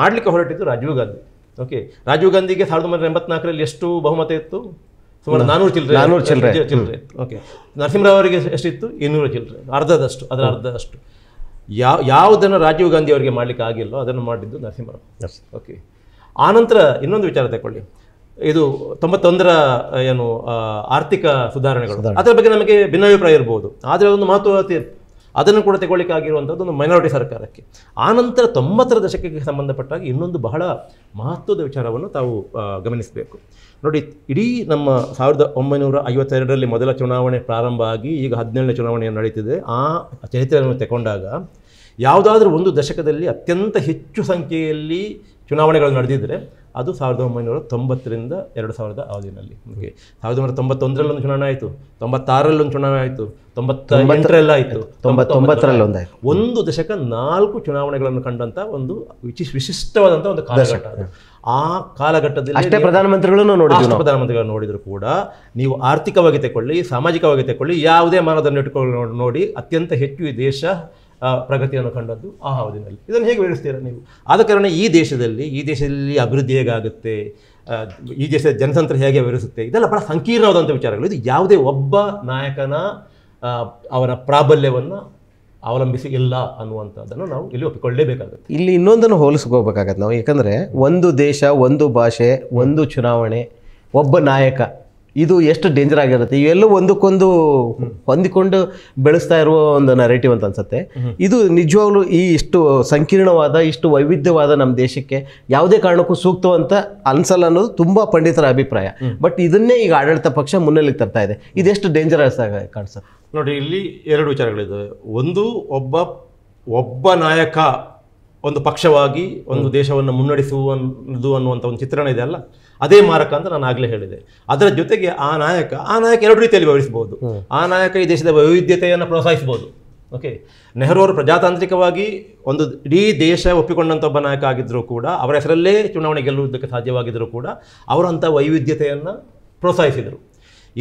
ಮಾಡ್ಲಿಕ್ಕೆ ಮಾಡಲಿಕ್ಕೆ ಹೊರಟಿದ್ದು ರಾಜೀವ್ ಗಾಂಧಿ ಓಕೆ ರಾಜೀವ್ ಗಾಂಧಿಗೆ ಸಾವಿರದ ಒಂಬೈನೂರ ಎಂಬತ್ನಾಲ್ಕರಲ್ಲಿ ಎಷ್ಟು ಬಹುಮತ ಇತ್ತು ಸುಮಾರು ನಾನ್ನೂರು ಚಿಲ್ಲರೆ ನಾನ್ನೂರು ಚಿಲ್ಲರೆ ಚಿಲ್ಲರೆ ಓಕೆ ನರಸಿಂಹರಾವ್ ಅವರಿಗೆ ಎಷ್ಟಿತ್ತು ಇನ್ನೂರು ಚಿಲ್ಲರೆ ಅರ್ಧದಷ್ಟು ಅದರ ಅರ್ಧದಷ್ಟು ಯಾವ ಯಾವುದನ್ನು ರಾಜೀವ್ ಗಾಂಧಿ ಅವರಿಗೆ ಮಾಡಲಿಕ್ಕೆ ಆಗಿಲ್ಲೋ ಅದನ್ನು ಮಾಡಿದ್ದು ನರಸಿಂಹರಾವ್ ಓಕೆ ಆನಂತರ ಇನ್ನೊಂದು ವಿಚಾರ ತಗೊಳ್ಳಿ ಇದು ತೊಂಬತ್ತೊಂದರ ಏನು ಆರ್ಥಿಕ ಸುಧಾರಣೆಗಳು ಅದರ ಬಗ್ಗೆ ನಮಗೆ ಭಿನ್ನಾಭಿಪ್ರಾಯ ಇರಬಹುದು ಆದರೆ ಒಂದು ಮಹತ್ವ ಅದನ್ನು ಕೂಡ ತಗೊಳ್ಳಿಕ್ಕಾಗಿರುವಂಥದ್ದು ಒಂದು ಮೈನಾರಿಟಿ ಸರ್ಕಾರಕ್ಕೆ ಆನಂತರ ತೊಂಬತ್ತರ ದಶಕಕ್ಕೆ ಸಂಬಂಧಪಟ್ಟಾಗ ಇನ್ನೊಂದು ಬಹಳ ಮಹತ್ವದ ವಿಚಾರವನ್ನು ತಾವು ಗಮನಿಸಬೇಕು ನೋಡಿ ಇಡೀ ನಮ್ಮ ಸಾವಿರದ ಒಂಬೈನೂರ ಐವತ್ತೆರಡರಲ್ಲಿ ಮೊದಲ ಚುನಾವಣೆ ಪ್ರಾರಂಭ ಆಗಿ ಈಗ ಹದಿನೇಳನೇ ಚುನಾವಣೆಯನ್ನು ನಡೀತಿದೆ ಆ ಚರಿತ್ರೆಯನ್ನು ತಗೊಂಡಾಗ ಯಾವುದಾದ್ರೂ ಒಂದು ದಶಕದಲ್ಲಿ ಅತ್ಯಂತ ಹೆಚ್ಚು ಸಂಖ್ಯೆಯಲ್ಲಿ ಚುನಾವಣೆಗಳು ನಡೆದಿದ್ದರೆ ಅದು ಸಾವಿರದ ಒಂಬೈನೂರ ತೊಂಬತ್ತರಿಂದ ಎರಡು ಸಾವಿರದ ಅವಧಿನಲ್ಲಿ ಓಕೆ ಸಾವಿರದ ಒಂಬೈನೂರ ತೊಂಬತ್ತೊಂದರಲ್ಲಿ ಒಂದು ಚುನಾವಣೆ ಆಯಿತು ತೊಂಬತ್ತಾರರಲ್ಲಿ ಒಂದು ಚುನಾವಣೆ ಆಯಿತು ತೊಂಬತ್ತ ಆಯಿತು ತೊಂಬತ್ತೊಂಬತ್ತರಲ್ಲಿ ಒಂದು ಒಂದು ದಶಕ ನಾಲ್ಕು ಚುನಾವಣೆಗಳನ್ನು ಕಂಡಂಥ ಒಂದು ವಿಶಿಷ್ಟ ವಿಶಿಷ್ಟವಾದಂಥ ಒಂದು ಕಾಲಘಟ್ಟ ಆ ಕಾಲಘಟ್ಟದಲ್ಲಿ ಅಷ್ಟೇ ಪ್ರಧಾನಮಂತ್ರಿಗಳನ್ನು ನೋಡಿದ್ರು ಪ್ರಧಾನಮಂತ್ರಿಗಳನ್ನು ನೋಡಿದರೂ ಕೂಡ ನೀವು ಆರ್ಥಿಕವಾಗಿ ತೆಕ್ಕೊಳ್ಳಿ ಸಾಮಾಜಿಕವಾಗಿ ತೆಕ್ಕೊಳ್ಳಿ ಯಾವುದೇ ಮಾನದಂಡ ಇಟ್ಕೊಂಡು ನೋಡಿ ಅತ್ಯಂತ ಹೆಚ್ಚು ಈ ದೇಶ ಪ್ರಗತಿಯನ್ನು ಕಂಡದ್ದು ಆ ಅವಧಿನಲ್ಲಿ ಇದನ್ನು ಹೇಗೆ ವಿವರಿಸ್ತೀರಾ ನೀವು ಆದ ಕಾರಣ ಈ ದೇಶದಲ್ಲಿ ಈ ದೇಶದಲ್ಲಿ ಅಭಿವೃದ್ಧಿ ಹೇಗಾಗುತ್ತೆ ಈ ದೇಶದ ಜನತಂತ್ರ ಹೇಗೆ ವಿವರಿಸುತ್ತೆ ಇದೆಲ್ಲ ಬಹಳ ಸಂಕೀರ್ಣವಾದಂಥ ವಿಚಾರಗಳು ಇದು ಯಾವುದೇ ಒಬ್ಬ ನಾಯಕನ ಅವರ ಪ್ರಾಬಲ್ಯವನ್ನು ಅವಲಂಬಿಸಿ ಇಲ್ಲ ಅನ್ನುವಂಥದ್ದನ್ನು ನಾವು ಇಲ್ಲಿ ಒಪ್ಪಿಕೊಳ್ಳೇಬೇಕಾಗುತ್ತೆ ಇಲ್ಲಿ ಇನ್ನೊಂದನ್ನು ಹೋಲಿಸ್ಕೋಬೇಕಾಗತ್ತೆ ನಾವು ಯಾಕಂದರೆ ಒಂದು ದೇಶ ಒಂದು ಭಾಷೆ ಒಂದು ಚುನಾವಣೆ ಒಬ್ಬ ನಾಯಕ ಇದು ಎಷ್ಟು ಡೇಂಜರ್ ಆಗಿರುತ್ತೆ ಇವೆಲ್ಲೂ ಒಂದಕ್ಕೊಂದು ಹೊಂದಿಕೊಂಡು ಬೆಳೆಸ್ತಾ ಇರುವ ಒಂದು ನರೇಟಿವ್ ಅಂತ ಅನ್ಸುತ್ತೆ ಇದು ನಿಜವಾಗ್ಲೂ ಈ ಇಷ್ಟು ಸಂಕೀರ್ಣವಾದ ಇಷ್ಟು ವೈವಿಧ್ಯವಾದ ನಮ್ಮ ದೇಶಕ್ಕೆ ಯಾವುದೇ ಕಾರಣಕ್ಕೂ ಸೂಕ್ತವಂತ ಅನ್ಸಲ್ಲ ಅನ್ನೋದು ತುಂಬ ಪಂಡಿತರ ಅಭಿಪ್ರಾಯ ಬಟ್ ಇದನ್ನೇ ಈಗ ಆಡಳಿತ ಪಕ್ಷ ಮುನ್ನೆಲೆಗೆ ತರ್ತಾ ಇದೆ ಇದೆಷ್ಟು ಡೇಂಜರಸ್ ಆಗಿ ಕಾಣಿಸುತ್ತೆ ನೋಡಿ ಇಲ್ಲಿ ಎರಡು ವಿಚಾರಗಳಿದ್ದಾವೆ ಒಂದು ಒಬ್ಬ ಒಬ್ಬ ನಾಯಕ ಒಂದು ಪಕ್ಷವಾಗಿ ಒಂದು ದೇಶವನ್ನು ಮುನ್ನಡೆಸುವುದು ಅನ್ನುವಂಥ ಒಂದು ಚಿತ್ರಣ ಇದೆ ಅಲ್ಲ ಅದೇ ಮಾರಕ ಅಂತ ನಾನು ಆಗಲೇ ಹೇಳಿದೆ ಅದರ ಜೊತೆಗೆ ಆ ನಾಯಕ ಆ ನಾಯಕ ಎರಡು ರೀತಿಯಲ್ಲಿ ವ್ಯವಹರಿಸಬಹುದು ಆ ನಾಯಕ ಈ ದೇಶದ ವೈವಿಧ್ಯತೆಯನ್ನು ಪ್ರೋತ್ಸಾಹಿಸಬಹುದು ಓಕೆ ನೆಹರು ಅವರು ಪ್ರಜಾತಾಂತ್ರಿಕವಾಗಿ ಒಂದು ಇಡೀ ದೇಶ ಒಪ್ಪಿಕೊಂಡಂಥ ಒಬ್ಬ ನಾಯಕ ಆಗಿದ್ದರೂ ಕೂಡ ಅವರ ಹೆಸರಲ್ಲೇ ಚುನಾವಣೆ ಗೆಲ್ಲುವುದಕ್ಕೆ ಸಾಧ್ಯವಾಗಿದ್ದರೂ ಕೂಡ ಅವರಂಥ ವೈವಿಧ್ಯತೆಯನ್ನು ಪ್ರೋತ್ಸಾಹಿಸಿದರು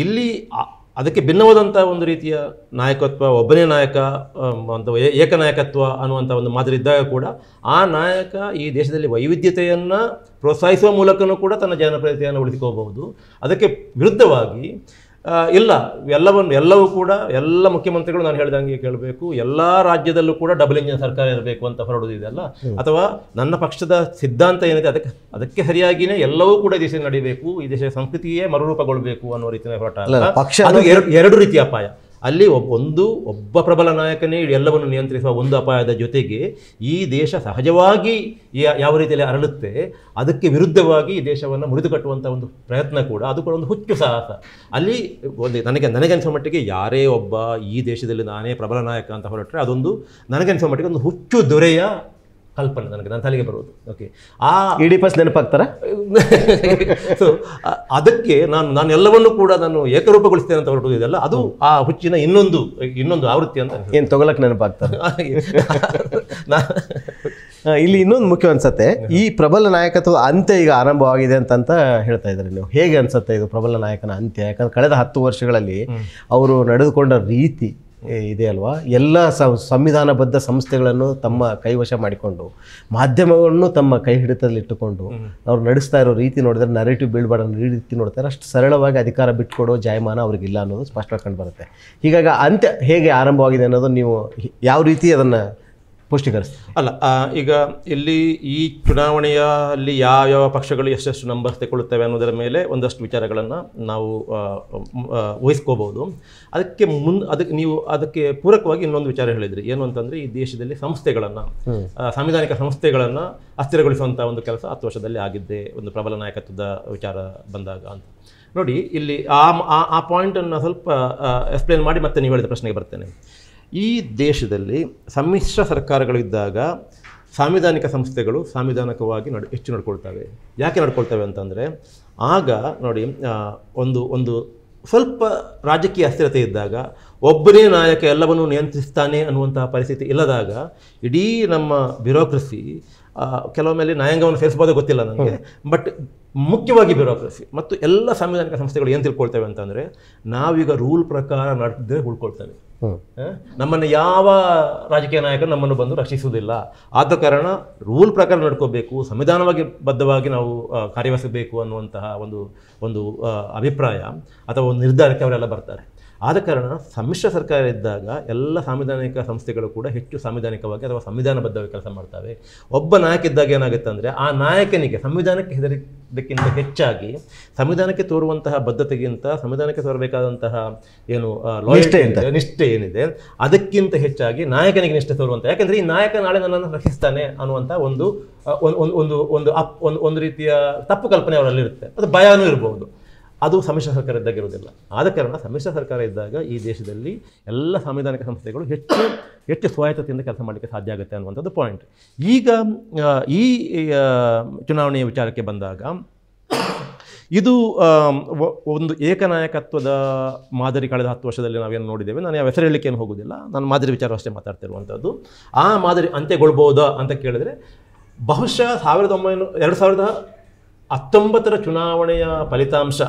ಇಲ್ಲಿ ಅದಕ್ಕೆ ಭಿನ್ನವಾದಂಥ ಒಂದು ರೀತಿಯ ನಾಯಕತ್ವ ಒಬ್ಬನೇ ನಾಯಕ ಒಂದು ಏಕನಾಯಕತ್ವ ಅನ್ನುವಂಥ ಒಂದು ಮಾದರಿ ಇದ್ದಾಗ ಕೂಡ ಆ ನಾಯಕ ಈ ದೇಶದಲ್ಲಿ ವೈವಿಧ್ಯತೆಯನ್ನು ಪ್ರೋತ್ಸಾಹಿಸುವ ಮೂಲಕನೂ ಕೂಡ ತನ್ನ ಜನಪ್ರಿಯತೆಯನ್ನು ಉಳಿಸಿಕೋಬಹುದು ಅದಕ್ಕೆ ವಿರುದ್ಧವಾಗಿ ಇಲ್ಲ ಎಲ್ಲವನ್ನು ಎಲ್ಲವೂ ಕೂಡ ಎಲ್ಲ ಮುಖ್ಯಮಂತ್ರಿಗಳು ನಾನು ಹೇಳಿದಂಗೆ ಕೇಳಬೇಕು ಎಲ್ಲ ರಾಜ್ಯದಲ್ಲೂ ಕೂಡ ಡಬಲ್ ಇಂಜಿನ್ ಸರ್ಕಾರ ಇರಬೇಕು ಅಂತ ಅಲ್ಲ ಅಥವಾ ನನ್ನ ಪಕ್ಷದ ಸಿದ್ಧಾಂತ ಏನಿದೆ ಅದಕ್ಕೆ ಅದಕ್ಕೆ ಸರಿಯಾಗಿನೇ ಎಲ್ಲವೂ ಕೂಡ ದೇಶ ನಡೀಬೇಕು ಈ ದೇಶದ ಸಂಸ್ಕೃತಿಯೇ ಮರುರೂಪಗೊಳ್ಳಬೇಕು ಅನ್ನೋ ರೀತಿಯ ಹೋರಾಟ ಎರಡು ರೀತಿಯ ಅಪಾಯ ಅಲ್ಲಿ ಒಬ್ಬ ಒಂದು ಒಬ್ಬ ಪ್ರಬಲ ನಾಯಕನೇ ಎಲ್ಲವನ್ನು ನಿಯಂತ್ರಿಸುವ ಒಂದು ಅಪಾಯದ ಜೊತೆಗೆ ಈ ದೇಶ ಸಹಜವಾಗಿ ಯಾವ ರೀತಿಯಲ್ಲಿ ಅರಳುತ್ತೆ ಅದಕ್ಕೆ ವಿರುದ್ಧವಾಗಿ ಈ ದೇಶವನ್ನು ಮುರಿದು ಕಟ್ಟುವಂಥ ಒಂದು ಪ್ರಯತ್ನ ಕೂಡ ಅದು ಕೂಡ ಒಂದು ಹುಚ್ಚು ಸಾಹಸ ಅಲ್ಲಿ ಒಂದು ನನಗೆ ನನಗನ್ಸೋ ಮಟ್ಟಿಗೆ ಯಾರೇ ಒಬ್ಬ ಈ ದೇಶದಲ್ಲಿ ನಾನೇ ಪ್ರಬಲ ನಾಯಕ ಅಂತ ಹೊರಟ್ರೆ ಅದೊಂದು ನನಗನ್ಸೋ ಮಟ್ಟಿಗೆ ಒಂದು ಹುಚ್ಚು ದೊರೆಯ ಕಲ್ಪನೆ ನನಗೆ ನನ್ನ ತಲೆಗೆ ಬರುವುದು ಓಕೆ ಆ ಇಡಿ ಪಸ್ ನೆನಪಾಗ್ತಾರೆ ಸೊ ಅದಕ್ಕೆ ನಾನು ನಾನು ಎಲ್ಲವನ್ನೂ ಕೂಡ ನಾನು ಏಕರೂಪಗೊಳಿಸ್ತೇನೆ ಅಂತ ಇದೆಲ್ಲ ಅದು ಆ ಹುಚ್ಚಿನ ಇನ್ನೊಂದು ಇನ್ನೊಂದು ಆವೃತ್ತಿ ಅಂತ ಏನು ತೊಗೊಳಕ್ಕೆ ನೆನಪಾಗ್ತಾರೆ ಇಲ್ಲಿ ಇನ್ನೊಂದು ಮುಖ್ಯ ಅನ್ಸತ್ತೆ ಈ ಪ್ರಬಲ ನಾಯಕತ್ವದ ಅಂತ್ಯ ಈಗ ಆರಂಭವಾಗಿದೆ ಅಂತಂತ ಹೇಳ್ತಾ ಇದ್ದಾರೆ ನೀವು ಹೇಗೆ ಅನ್ಸುತ್ತೆ ಇದು ಪ್ರಬಲ ನಾಯಕನ ಅಂತ್ಯ ಯಾಕಂದ್ರೆ ಕಳೆದ ಹತ್ತು ವರ್ಷಗಳಲ್ಲಿ ಅವರು ನಡೆದುಕೊಂಡ ರೀತಿ ಇದೆ ಅಲ್ವಾ ಎಲ್ಲ ಸಂವಿಧಾನಬದ್ಧ ಸಂಸ್ಥೆಗಳನ್ನು ತಮ್ಮ ಕೈವಶ ಮಾಡಿಕೊಂಡು ಮಾಧ್ಯಮಗಳನ್ನು ತಮ್ಮ ಕೈ ಹಿಡಿತದಲ್ಲಿಟ್ಟುಕೊಂಡು ಅವ್ರು ನಡೆಸ್ತಾ ಇರೋ ರೀತಿ ನೋಡಿದ್ರೆ ನರೇಟಿವ್ ಬಿಲ್ಡ್ ಮಾಡೋ ರೀತಿ ನೋಡ್ತಾರೆ ಅಷ್ಟು ಸರಳವಾಗಿ ಅಧಿಕಾರ ಬಿಟ್ಕೊಡೋ ಜಾಯಮಾನ ಅವ್ರಿಗಿಲ್ಲ ಅನ್ನೋದು ಸ್ಪಷ್ಟವಾಗಿ ಕಂಡು ಬರುತ್ತೆ ಹೀಗಾಗಿ ಅಂತ್ಯ ಹೇಗೆ ಆರಂಭವಾಗಿದೆ ಅನ್ನೋದು ನೀವು ಯಾವ ರೀತಿ ಅದನ್ನು ಪುಷ್ಟಿಕರ ಅಲ್ಲ ಈಗ ಇಲ್ಲಿ ಈ ಚುನಾವಣೆಯಲ್ಲಿ ಯಾವ ಯಾವ ಪಕ್ಷಗಳು ಎಷ್ಟೆಷ್ಟು ನಂಬರ್ಸ್ ತೆಗೊಳ್ಳುತ್ತವೆ ಅನ್ನೋದರ ಮೇಲೆ ಒಂದಷ್ಟು ವಿಚಾರಗಳನ್ನು ನಾವು ವಹಿಸ್ಕೋಬೋದು ಅದಕ್ಕೆ ಮುನ್ ಅದಕ್ಕೆ ನೀವು ಅದಕ್ಕೆ ಪೂರಕವಾಗಿ ಇನ್ನೊಂದು ವಿಚಾರ ಹೇಳಿದ್ರಿ ಏನು ಅಂತಂದರೆ ಈ ದೇಶದಲ್ಲಿ ಸಂಸ್ಥೆಗಳನ್ನು ಸಾಂವಿಧಾನಿಕ ಸಂಸ್ಥೆಗಳನ್ನು ಅಸ್ಥಿರಗೊಳಿಸುವಂಥ ಒಂದು ಕೆಲಸ ಹತ್ತು ವರ್ಷದಲ್ಲಿ ಆಗಿದ್ದೆ ಒಂದು ಪ್ರಬಲ ನಾಯಕತ್ವದ ವಿಚಾರ ಬಂದಾಗ ಅಂತ ನೋಡಿ ಇಲ್ಲಿ ಆ ಆ ಪಾಯಿಂಟನ್ನು ಸ್ವಲ್ಪ ಎಕ್ಸ್ಪ್ಲೇನ್ ಮಾಡಿ ಮತ್ತೆ ನೀವು ಹೇಳಿದ ಪ್ರಶ್ನೆಗೆ ಬರ್ತೇನೆ ಈ ದೇಶದಲ್ಲಿ ಸಮ್ಮಿಶ್ರ ಸರ್ಕಾರಗಳಿದ್ದಾಗ ಸಾಂವಿಧಾನಿಕ ಸಂಸ್ಥೆಗಳು ಸಾಂವಿಧಾನಿಕವಾಗಿ ನಡ್ ಹೆಚ್ಚು ನಡ್ಕೊಳ್ತವೆ ಯಾಕೆ ನಡ್ಕೊಳ್ತವೆ ಅಂತಂದರೆ ಆಗ ನೋಡಿ ಒಂದು ಒಂದು ಸ್ವಲ್ಪ ರಾಜಕೀಯ ಅಸ್ಥಿರತೆ ಇದ್ದಾಗ ಒಬ್ಬನೇ ನಾಯಕ ಎಲ್ಲವನ್ನೂ ನಿಯಂತ್ರಿಸ್ತಾನೆ ಅನ್ನುವಂಥ ಪರಿಸ್ಥಿತಿ ಇಲ್ಲದಾಗ ಇಡೀ ನಮ್ಮ ಬ್ಯೂರೋಕ್ರಸಿ ಕೆಲವೊಮ್ಮೆ ನ್ಯಾಯಾಂಗವನ್ನು ಸೇರಿಸ್ಬೋದು ಗೊತ್ತಿಲ್ಲ ನನಗೆ ಬಟ್ ಮುಖ್ಯವಾಗಿ ಬ್ಯೂರೋಕ್ರಸಿ ಮತ್ತು ಎಲ್ಲ ಸಾಂವಿಧಾನಿಕ ಸಂಸ್ಥೆಗಳು ಏನು ತಿಳ್ಕೊಳ್ತೇವೆ ಅಂತಂದರೆ ನಾವೀಗ ರೂಲ್ ಪ್ರಕಾರ ನಡೆದಿದ್ದರೆ ಉಳ್ಕೊಳ್ತೇವೆ ನಮ್ಮನ್ನು ಯಾವ ರಾಜಕೀಯ ನಾಯಕರು ನಮ್ಮನ್ನು ಬಂದು ರಕ್ಷಿಸುವುದಿಲ್ಲ ಆದ ಕಾರಣ ರೂಲ್ ಪ್ರಕಾರ ನಡ್ಕೋಬೇಕು ಸಂವಿಧಾನವಾಗಿ ಬದ್ಧವಾಗಿ ನಾವು ಕಾರ್ಯವಹಿಸಬೇಕು ಅನ್ನುವಂತಹ ಒಂದು ಒಂದು ಅಭಿಪ್ರಾಯ ಅಥವಾ ಒಂದು ನಿರ್ಧಾರಕ್ಕೆ ಅವರೆಲ್ಲ ಬರ್ತಾರೆ ಆದ ಕಾರಣ ಸಮ್ಮಿಶ್ರ ಸರ್ಕಾರ ಇದ್ದಾಗ ಎಲ್ಲ ಸಾಂವಿಧಾನಿಕ ಸಂಸ್ಥೆಗಳು ಕೂಡ ಹೆಚ್ಚು ಸಾಂವಿಧಾನಿಕವಾಗಿ ಅಥವಾ ಸಂವಿಧಾನಬದ್ಧವಾಗಿ ಕೆಲಸ ಮಾಡ್ತವೆ ಒಬ್ಬ ನಾಯಕ ಇದ್ದಾಗ ಏನಾಗುತ್ತೆ ಅಂದರೆ ಆ ನಾಯಕನಿಗೆ ಸಂವಿಧಾನಕ್ಕೆ ಹೆದರಿದ್ದಕ್ಕಿಂತ ಹೆಚ್ಚಾಗಿ ಸಂವಿಧಾನಕ್ಕೆ ತೋರುವಂತಹ ಬದ್ಧತೆಗಿಂತ ಸಂವಿಧಾನಕ್ಕೆ ತೋರಬೇಕಾದಂತಹ ಏನು ನಿಷ್ಠೆ ನಿಷ್ಠೆ ಏನಿದೆ ಅದಕ್ಕಿಂತ ಹೆಚ್ಚಾಗಿ ನಾಯಕನಿಗೆ ನಿಷ್ಠೆ ತೋರುವಂಥ ಯಾಕೆಂದರೆ ಈ ನಾಯಕ ನಾಳೆ ನನ್ನನ್ನು ರಕ್ಷಿಸ್ತಾನೆ ಅನ್ನುವಂಥ ಒಂದು ಒಂದು ಒಂದು ಒಂದು ಅಪ್ ಒಂದು ಒಂದು ರೀತಿಯ ತಪ್ಪು ಕಲ್ಪನೆ ಅವರಲ್ಲಿರುತ್ತೆ ಅದು ಭಯನೂ ಇರಬಹುದು ಅದು ಸಮ್ಮಿಶ್ರ ಸರ್ಕಾರ ಇದ್ದಾಗಿರುವುದಿಲ್ಲ ಇರೋದಿಲ್ಲ ಆದ ಕಾರಣ ಸಮ್ಮಿಶ್ರ ಸರ್ಕಾರ ಇದ್ದಾಗ ಈ ದೇಶದಲ್ಲಿ ಎಲ್ಲ ಸಾಂವಿಧಾನಿಕ ಸಂಸ್ಥೆಗಳು ಹೆಚ್ಚು ಹೆಚ್ಚು ಸ್ವಾಯತ್ತತೆಯಿಂದ ಕೆಲಸ ಮಾಡಲಿಕ್ಕೆ ಸಾಧ್ಯ ಆಗುತ್ತೆ ಅನ್ನುವಂಥದ್ದು ಪಾಯಿಂಟ್ ಈಗ ಈ ಚುನಾವಣೆಯ ವಿಚಾರಕ್ಕೆ ಬಂದಾಗ ಇದು ಒಂದು ಏಕನಾಯಕತ್ವದ ಮಾದರಿ ಕಳೆದ ಹತ್ತು ವರ್ಷದಲ್ಲಿ ನಾವೇನು ನೋಡಿದ್ದೇವೆ ನಾನು ಯಾವ ಹೆಸರು ಹೇಳಲಿಕ್ಕೆ ಏನು ಹೋಗೋದಿಲ್ಲ ನಾನು ಮಾದರಿ ವಿಚಾರವಷ್ಟೇ ಮಾತಾಡ್ತಿರುವಂಥದ್ದು ಆ ಮಾದರಿ ಅಂತ್ಯಗೊಳ್ಬೋದಾ ಅಂತ ಕೇಳಿದ್ರೆ ಬಹುಶಃ ಸಾವಿರದ ಒಂಬೈನೂರ ಎರಡು ಸಾವಿರದ ಹತ್ತೊಂಬತ್ತರ ಚುನಾವಣೆಯ ಫಲಿತಾಂಶ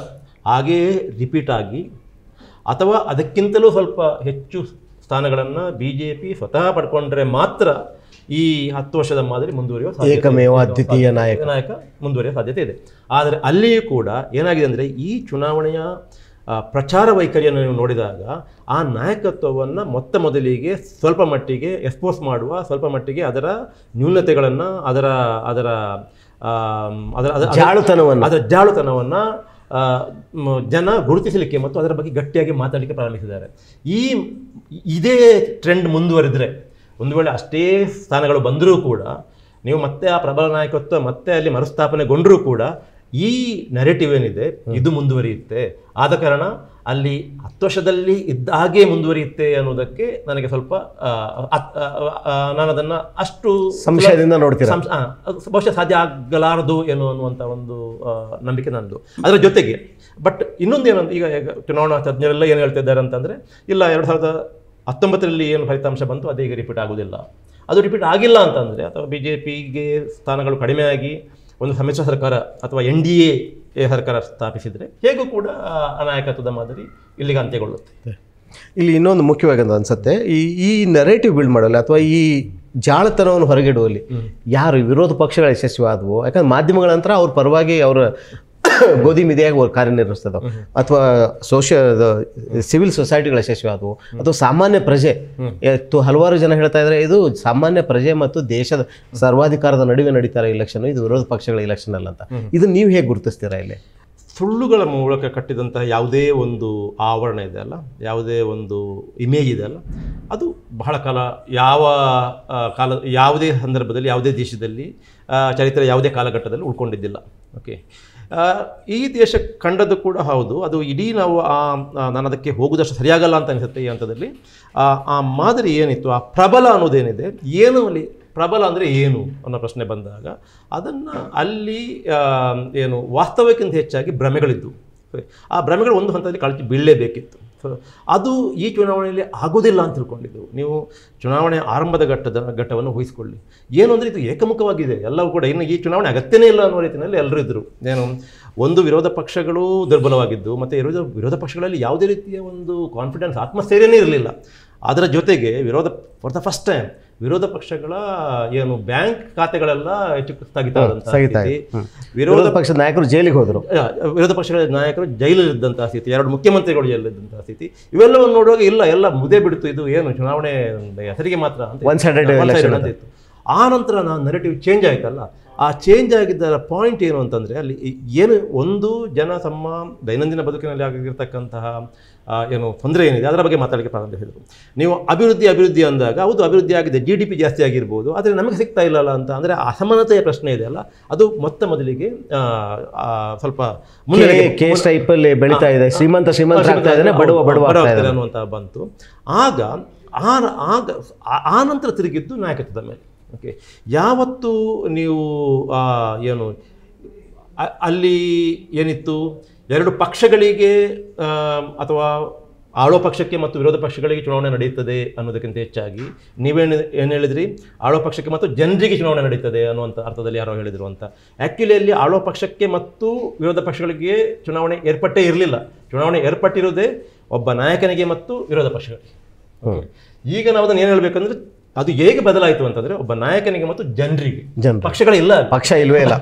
ಹಾಗೆಯೇ ರಿಪೀಟ್ ಆಗಿ ಅಥವಾ ಅದಕ್ಕಿಂತಲೂ ಸ್ವಲ್ಪ ಹೆಚ್ಚು ಸ್ಥಾನಗಳನ್ನು ಬಿ ಜೆ ಪಿ ಸ್ವತಃ ಪಡ್ಕೊಂಡ್ರೆ ಮಾತ್ರ ಈ ಹತ್ತು ವರ್ಷದ ಮಾದರಿ ಮುಂದುವರಿಯುವ ಏಕಮೇವ ಅದ್ವಿತೀಯ ನಾಯಕ ನಾಯಕ ಮುಂದುವರಿಯುವ ಸಾಧ್ಯತೆ ಇದೆ ಆದರೆ ಅಲ್ಲಿಯೂ ಕೂಡ ಏನಾಗಿದೆ ಅಂದರೆ ಈ ಚುನಾವಣೆಯ ಪ್ರಚಾರ ವೈಖರಿಯನ್ನು ನೀವು ನೋಡಿದಾಗ ಆ ನಾಯಕತ್ವವನ್ನು ಮೊತ್ತ ಮೊದಲಿಗೆ ಸ್ವಲ್ಪ ಮಟ್ಟಿಗೆ ಎಕ್ಸ್ಪೋಸ್ ಮಾಡುವ ಸ್ವಲ್ಪ ಮಟ್ಟಿಗೆ ಅದರ ನ್ಯೂನತೆಗಳನ್ನು ಅದರ ಅದರ ಅದರ ಅದರ ಜಾಳುತನವನ್ನು ಅದರ ಜಾಳುತನವನ್ನು ಜನ ಗುರುತಿಸಲಿಕ್ಕೆ ಮತ್ತು ಅದರ ಬಗ್ಗೆ ಗಟ್ಟಿಯಾಗಿ ಮಾತಾಡಲಿಕ್ಕೆ ಪ್ರಾರಂಭಿಸಿದ್ದಾರೆ ಈ ಇದೇ ಟ್ರೆಂಡ್ ಮುಂದುವರೆದರೆ ಒಂದು ವೇಳೆ ಅಷ್ಟೇ ಸ್ಥಾನಗಳು ಬಂದರೂ ಕೂಡ ನೀವು ಮತ್ತೆ ಆ ಪ್ರಬಲ ನಾಯಕತ್ವ ಮತ್ತೆ ಅಲ್ಲಿ ಮರುಸ್ಥಾಪನೆಗೊಂಡರೂ ಕೂಡ ಈ ನೆರೆಟಿವ್ ಏನಿದೆ ಇದು ಮುಂದುವರಿಯುತ್ತೆ ಆದ ಕಾರಣ ಅಲ್ಲಿ ಹತ್ತು ವರ್ಷದಲ್ಲಿ ಇದ್ದ ಹಾಗೆ ಮುಂದುವರಿಯುತ್ತೆ ಅನ್ನೋದಕ್ಕೆ ನನಗೆ ಸ್ವಲ್ಪ ನಾನು ಅದನ್ನ ಅಷ್ಟು ಸಂಶಯದಿಂದ ನೋಡ್ತೀನಿ ಬಹುಶಃ ಸಾಧ್ಯ ಆಗಲಾರದು ಏನು ಅನ್ನುವಂಥ ಒಂದು ನಂಬಿಕೆ ನಂದು ಅದರ ಜೊತೆಗೆ ಬಟ್ ಇನ್ನೊಂದು ಏನಂದ್ರೆ ಈಗ ಚುನಾವಣಾ ತಜ್ಞರೆಲ್ಲ ಏನು ಹೇಳ್ತಿದ್ದಾರೆ ಇದ್ದಾರೆ ಅಂತಂದರೆ ಇಲ್ಲ ಎರಡು ಸಾವಿರದ ಹತ್ತೊಂಬತ್ತರಲ್ಲಿ ಏನು ಫಲಿತಾಂಶ ಬಂತು ಅದೇ ಈಗ ರಿಪೀಟ್ ಆಗೋದಿಲ್ಲ ಅದು ರಿಪೀಟ್ ಆಗಿಲ್ಲ ಅಂತಂದರೆ ಅಥವಾ ಬಿ ಜೆ ಪಿಗೆ ಸ್ಥಾನಗಳು ಕಡಿಮೆಯಾಗಿ ಒಂದು ಸಮ್ಮಿಶ್ರ ಸರ್ಕಾರ ಅಥವಾ ಎನ್ ಡಿ ಎ ಸರ್ಕಾರ ಸ್ಥಾಪಿಸಿದರೆ ಹೇಗೂ ಕೂಡ ಅನಾಯಕತ್ವದ ಮಾದರಿ ಇಲ್ಲಿಗೆ ಅಂತ್ಯಗೊಳ್ಳುತ್ತೆ ಇಲ್ಲಿ ಇನ್ನೊಂದು ಮುಖ್ಯವಾಗಿ ಅಂತ ಅನ್ಸುತ್ತೆ ಈ ಈ ನೆರೇಟಿವ್ ಬಿಲ್ಡ್ ಮಾಡೋಲ್ಲ ಅಥವಾ ಈ ಜಾಳತನವನ್ನು ಹೊರಗಿಡುವಲ್ಲಿ ಯಾರು ವಿರೋಧ ಪಕ್ಷಗಳ ಯಶಸ್ವಿ ಆದವು ಯಾಕಂದ್ರೆ ನಂತರ ಅವ್ರ ಪರವಾಗಿ ಅವರ ಗೋಧಿ ಮಿದಿಯಾಗಿ ಕಾರ್ಯನಿರ್ವಹಿಸ್ತದೋ ಅಥವಾ ಸೋಷಿಯ ಸಿವಿಲ್ ಯಶಸ್ವಿ ಯಶಸ್ವಿಯಾದವು ಅಥವಾ ಸಾಮಾನ್ಯ ಪ್ರಜೆ ಹಲವಾರು ಜನ ಹೇಳ್ತಾ ಇದ್ದಾರೆ ಇದು ಸಾಮಾನ್ಯ ಪ್ರಜೆ ಮತ್ತು ದೇಶದ ಸರ್ವಾಧಿಕಾರದ ನಡುವೆ ನಡೀತಾರೆ ಇಲೆಕ್ಷನ್ ಇದು ವಿರೋಧ ಪಕ್ಷಗಳ ಇಲೆಕ್ಷನ್ ಅಲ್ಲ ಅಂತ ಇದು ನೀವು ಹೇಗೆ ಗುರುತಿಸ್ತೀರಾ ಇಲ್ಲಿ ಸುಳ್ಳುಗಳ ಮೂಲಕ ಕಟ್ಟಿದಂತಹ ಯಾವುದೇ ಒಂದು ಆವರಣ ಇದೆ ಅಲ್ಲ ಯಾವುದೇ ಒಂದು ಇಮೇಜ್ ಇದೆ ಅಲ್ಲ ಅದು ಬಹಳ ಕಾಲ ಯಾವ ಕಾಲ ಯಾವುದೇ ಸಂದರ್ಭದಲ್ಲಿ ಯಾವುದೇ ದೇಶದಲ್ಲಿ ಚರಿತ್ರೆ ಯಾವುದೇ ಕಾಲಘಟ್ಟದಲ್ಲಿ ಉಳ್ಕೊಂಡಿದ್ದಿಲ್ಲ ಓಕೆ ಈ ದೇಶ ಕಂಡದ್ದು ಕೂಡ ಹೌದು ಅದು ಇಡೀ ನಾವು ಆ ನಾನು ಅದಕ್ಕೆ ಹೋಗುದಷ್ಟು ಸರಿಯಾಗಲ್ಲ ಅಂತ ಅನಿಸುತ್ತೆ ಈ ಹಂತದಲ್ಲಿ ಆ ಮಾದರಿ ಏನಿತ್ತು ಆ ಪ್ರಬಲ ಅನ್ನೋದೇನಿದೆ ಏನು ಅಲ್ಲಿ ಪ್ರಬಲ ಅಂದರೆ ಏನು ಅನ್ನೋ ಪ್ರಶ್ನೆ ಬಂದಾಗ ಅದನ್ನು ಅಲ್ಲಿ ಏನು ವಾಸ್ತವಕ್ಕಿಂತ ಹೆಚ್ಚಾಗಿ ಭ್ರಮೆಗಳಿದ್ದವು ಆ ಭ್ರಮೆಗಳು ಒಂದು ಹಂತದಲ್ಲಿ ಕಳಚಿ ಬೀಳಲೇಬೇಕಿತ್ತು ಅದು ಈ ಚುನಾವಣೆಯಲ್ಲಿ ಆಗೋದಿಲ್ಲ ಅಂತ ತಿಳ್ಕೊಂಡಿದ್ದು ನೀವು ಚುನಾವಣೆ ಆರಂಭದ ಘಟ್ಟದ ಘಟ್ಟವನ್ನು ಊಹಿಸಿಕೊಳ್ಳಿ ಏನು ಅಂದರೆ ಇದು ಏಕಮುಖವಾಗಿದೆ ಎಲ್ಲವೂ ಕೂಡ ಇನ್ನು ಈ ಚುನಾವಣೆ ಅಗತ್ಯನೇ ಇಲ್ಲ ಅನ್ನೋ ರೀತಿಯಲ್ಲಿ ಎಲ್ಲರೂ ಇದ್ದರು ಏನು ಒಂದು ವಿರೋಧ ಪಕ್ಷಗಳು ದುರ್ಬಲವಾಗಿದ್ದು ಮತ್ತು ವಿರೋಧ ವಿರೋಧ ಪಕ್ಷಗಳಲ್ಲಿ ಯಾವುದೇ ರೀತಿಯ ಒಂದು ಕಾನ್ಫಿಡೆನ್ಸ್ ಆತ್ಮಸ್ಥೈರ್ಯನೇ ಇರಲಿಲ್ಲ ಅದರ ಜೊತೆಗೆ ವಿರೋಧ ಫಾರ್ ದ ಫಸ್ಟ್ ಟೈಮ್ ವಿರೋಧ ಪಕ್ಷಗಳ ಏನು ಬ್ಯಾಂಕ್ ಖಾತೆಗಳೆಲ್ಲ ಹೆಚ್ಚು ಸ್ಥಗಿತ ವಿರೋಧ ಪಕ್ಷದ ನಾಯಕರು ಜೈಲಿಗೆ ಹೋದರು ವಿರೋಧ ಪಕ್ಷಗಳ ನಾಯಕರು ಜೈಲಲ್ಲಿದ್ದಂತಹ ಸ್ಥಿತಿ ಎರಡು ಮುಖ್ಯಮಂತ್ರಿಗಳು ಜೈಲಲ್ಲಿದ್ದಂತಹ ಸ್ಥಿತಿ ಇವೆಲ್ಲವನ್ನು ನೋಡುವಾಗ ಇಲ್ಲ ಎಲ್ಲ ಮುದೆ ಬಿಡ್ತು ಇದು ಏನು ಚುನಾವಣೆ ಹೆಸರಿಗೆ ಮಾತ್ರ ಇತ್ತು ಆ ನಂತರ ನಾನು ನೆರೆಟಿವ್ ಚೇಂಜ್ ಆಯ್ತಲ್ಲ ಆ ಚೇಂಜ್ ಆಗಿದ್ದ ಪಾಯಿಂಟ್ ಏನು ಅಂತಂದ್ರೆ ಅಲ್ಲಿ ಏನು ಒಂದು ಜನ ತಮ್ಮ ದೈನಂದಿನ ಬದುಕಿನಲ್ಲಿ ಆಗಿರ್ತಕ್ಕಂತಹ ಏನು ತೊಂದರೆ ಏನಿದೆ ಅದರ ಬಗ್ಗೆ ಮಾತಾಡಲಿಕ್ಕೆ ಹೇಳಿದರು ನೀವು ಅಭಿವೃದ್ಧಿ ಅಭಿವೃದ್ಧಿ ಅಂದಾಗ ಅದು ಅಭಿವೃದ್ಧಿ ಆಗಿದೆ ಜಿ ಡಿ ಪಿ ಜಾಸ್ತಿ ಆಗಿರ್ಬೋದು ಆದರೆ ನಮಗೆ ಸಿಗ್ತಾ ಇಲ್ಲಲ್ಲ ಅಂತ ಅಂದರೆ ಅಸಮಾನತೆಯ ಪ್ರಶ್ನೆ ಇದೆ ಅಲ್ಲ ಅದು ಮೊತ್ತ ಮೊದಲಿಗೆ ಸ್ವಲ್ಪ ಮುಂದೆ ಕೇಸ್ ಟೈಪಲ್ಲಿ ಬೆಳೀತಾ ಇದೆ ಶ್ರೀಮಂತ ಶ್ರೀಮಂತ ಇದ್ದಾನೆ ಬಡವ ಬಡವ ಅನ್ನುವಂಥ ಬಂತು ಆಗ ಆಗ ಆ ನಂತರ ತಿರುಗಿದ್ದು ನಾಯಕತ್ವದ ಮೇಲೆ ಓಕೆ ಯಾವತ್ತು ನೀವು ಏನು ಅಲ್ಲಿ ಏನಿತ್ತು ಎರಡು ಪಕ್ಷಗಳಿಗೆ ಅಥವಾ ಆಳೋ ಪಕ್ಷಕ್ಕೆ ಮತ್ತು ವಿರೋಧ ಪಕ್ಷಗಳಿಗೆ ಚುನಾವಣೆ ನಡೆಯುತ್ತದೆ ಅನ್ನೋದಕ್ಕಿಂತ ಹೆಚ್ಚಾಗಿ ನೀವೇನು ಏನು ಹೇಳಿದ್ರಿ ಆಳೋ ಪಕ್ಷಕ್ಕೆ ಮತ್ತು ಜನರಿಗೆ ಚುನಾವಣೆ ನಡೀತದೆ ಅನ್ನುವಂಥ ಅರ್ಥದಲ್ಲಿ ಯಾರೋ ಹೇಳಿದರು ಅಂತ ಆ್ಯಕ್ಚುಲಿಯಲ್ಲಿ ಅಲ್ಲಿ ಆಳೋ ಪಕ್ಷಕ್ಕೆ ಮತ್ತು ವಿರೋಧ ಪಕ್ಷಗಳಿಗೆ ಚುನಾವಣೆ ಏರ್ಪಟ್ಟೇ ಇರಲಿಲ್ಲ ಚುನಾವಣೆ ಏರ್ಪಟ್ಟಿರೋದೇ ಒಬ್ಬ ನಾಯಕನಿಗೆ ಮತ್ತು ವಿರೋಧ ಪಕ್ಷಗಳಿಗೆ ಈಗ ನಾವು ಅದನ್ನು ಏನು ಹೇಳಬೇಕಂದ್ರೆ ಅದು ಹೇಗೆ ಬದಲಾಯಿತು ಅಂತಂದ್ರೆ ಒಬ್ಬ ನಾಯಕನಿಗೆ ಮತ್ತು ಜನರಿಗೆ ಜನ ಪಕ್ಷಗಳಿಲ್ಲ ಪಕ್ಷ ಇಲ್ವೇ ಇಲ್ಲ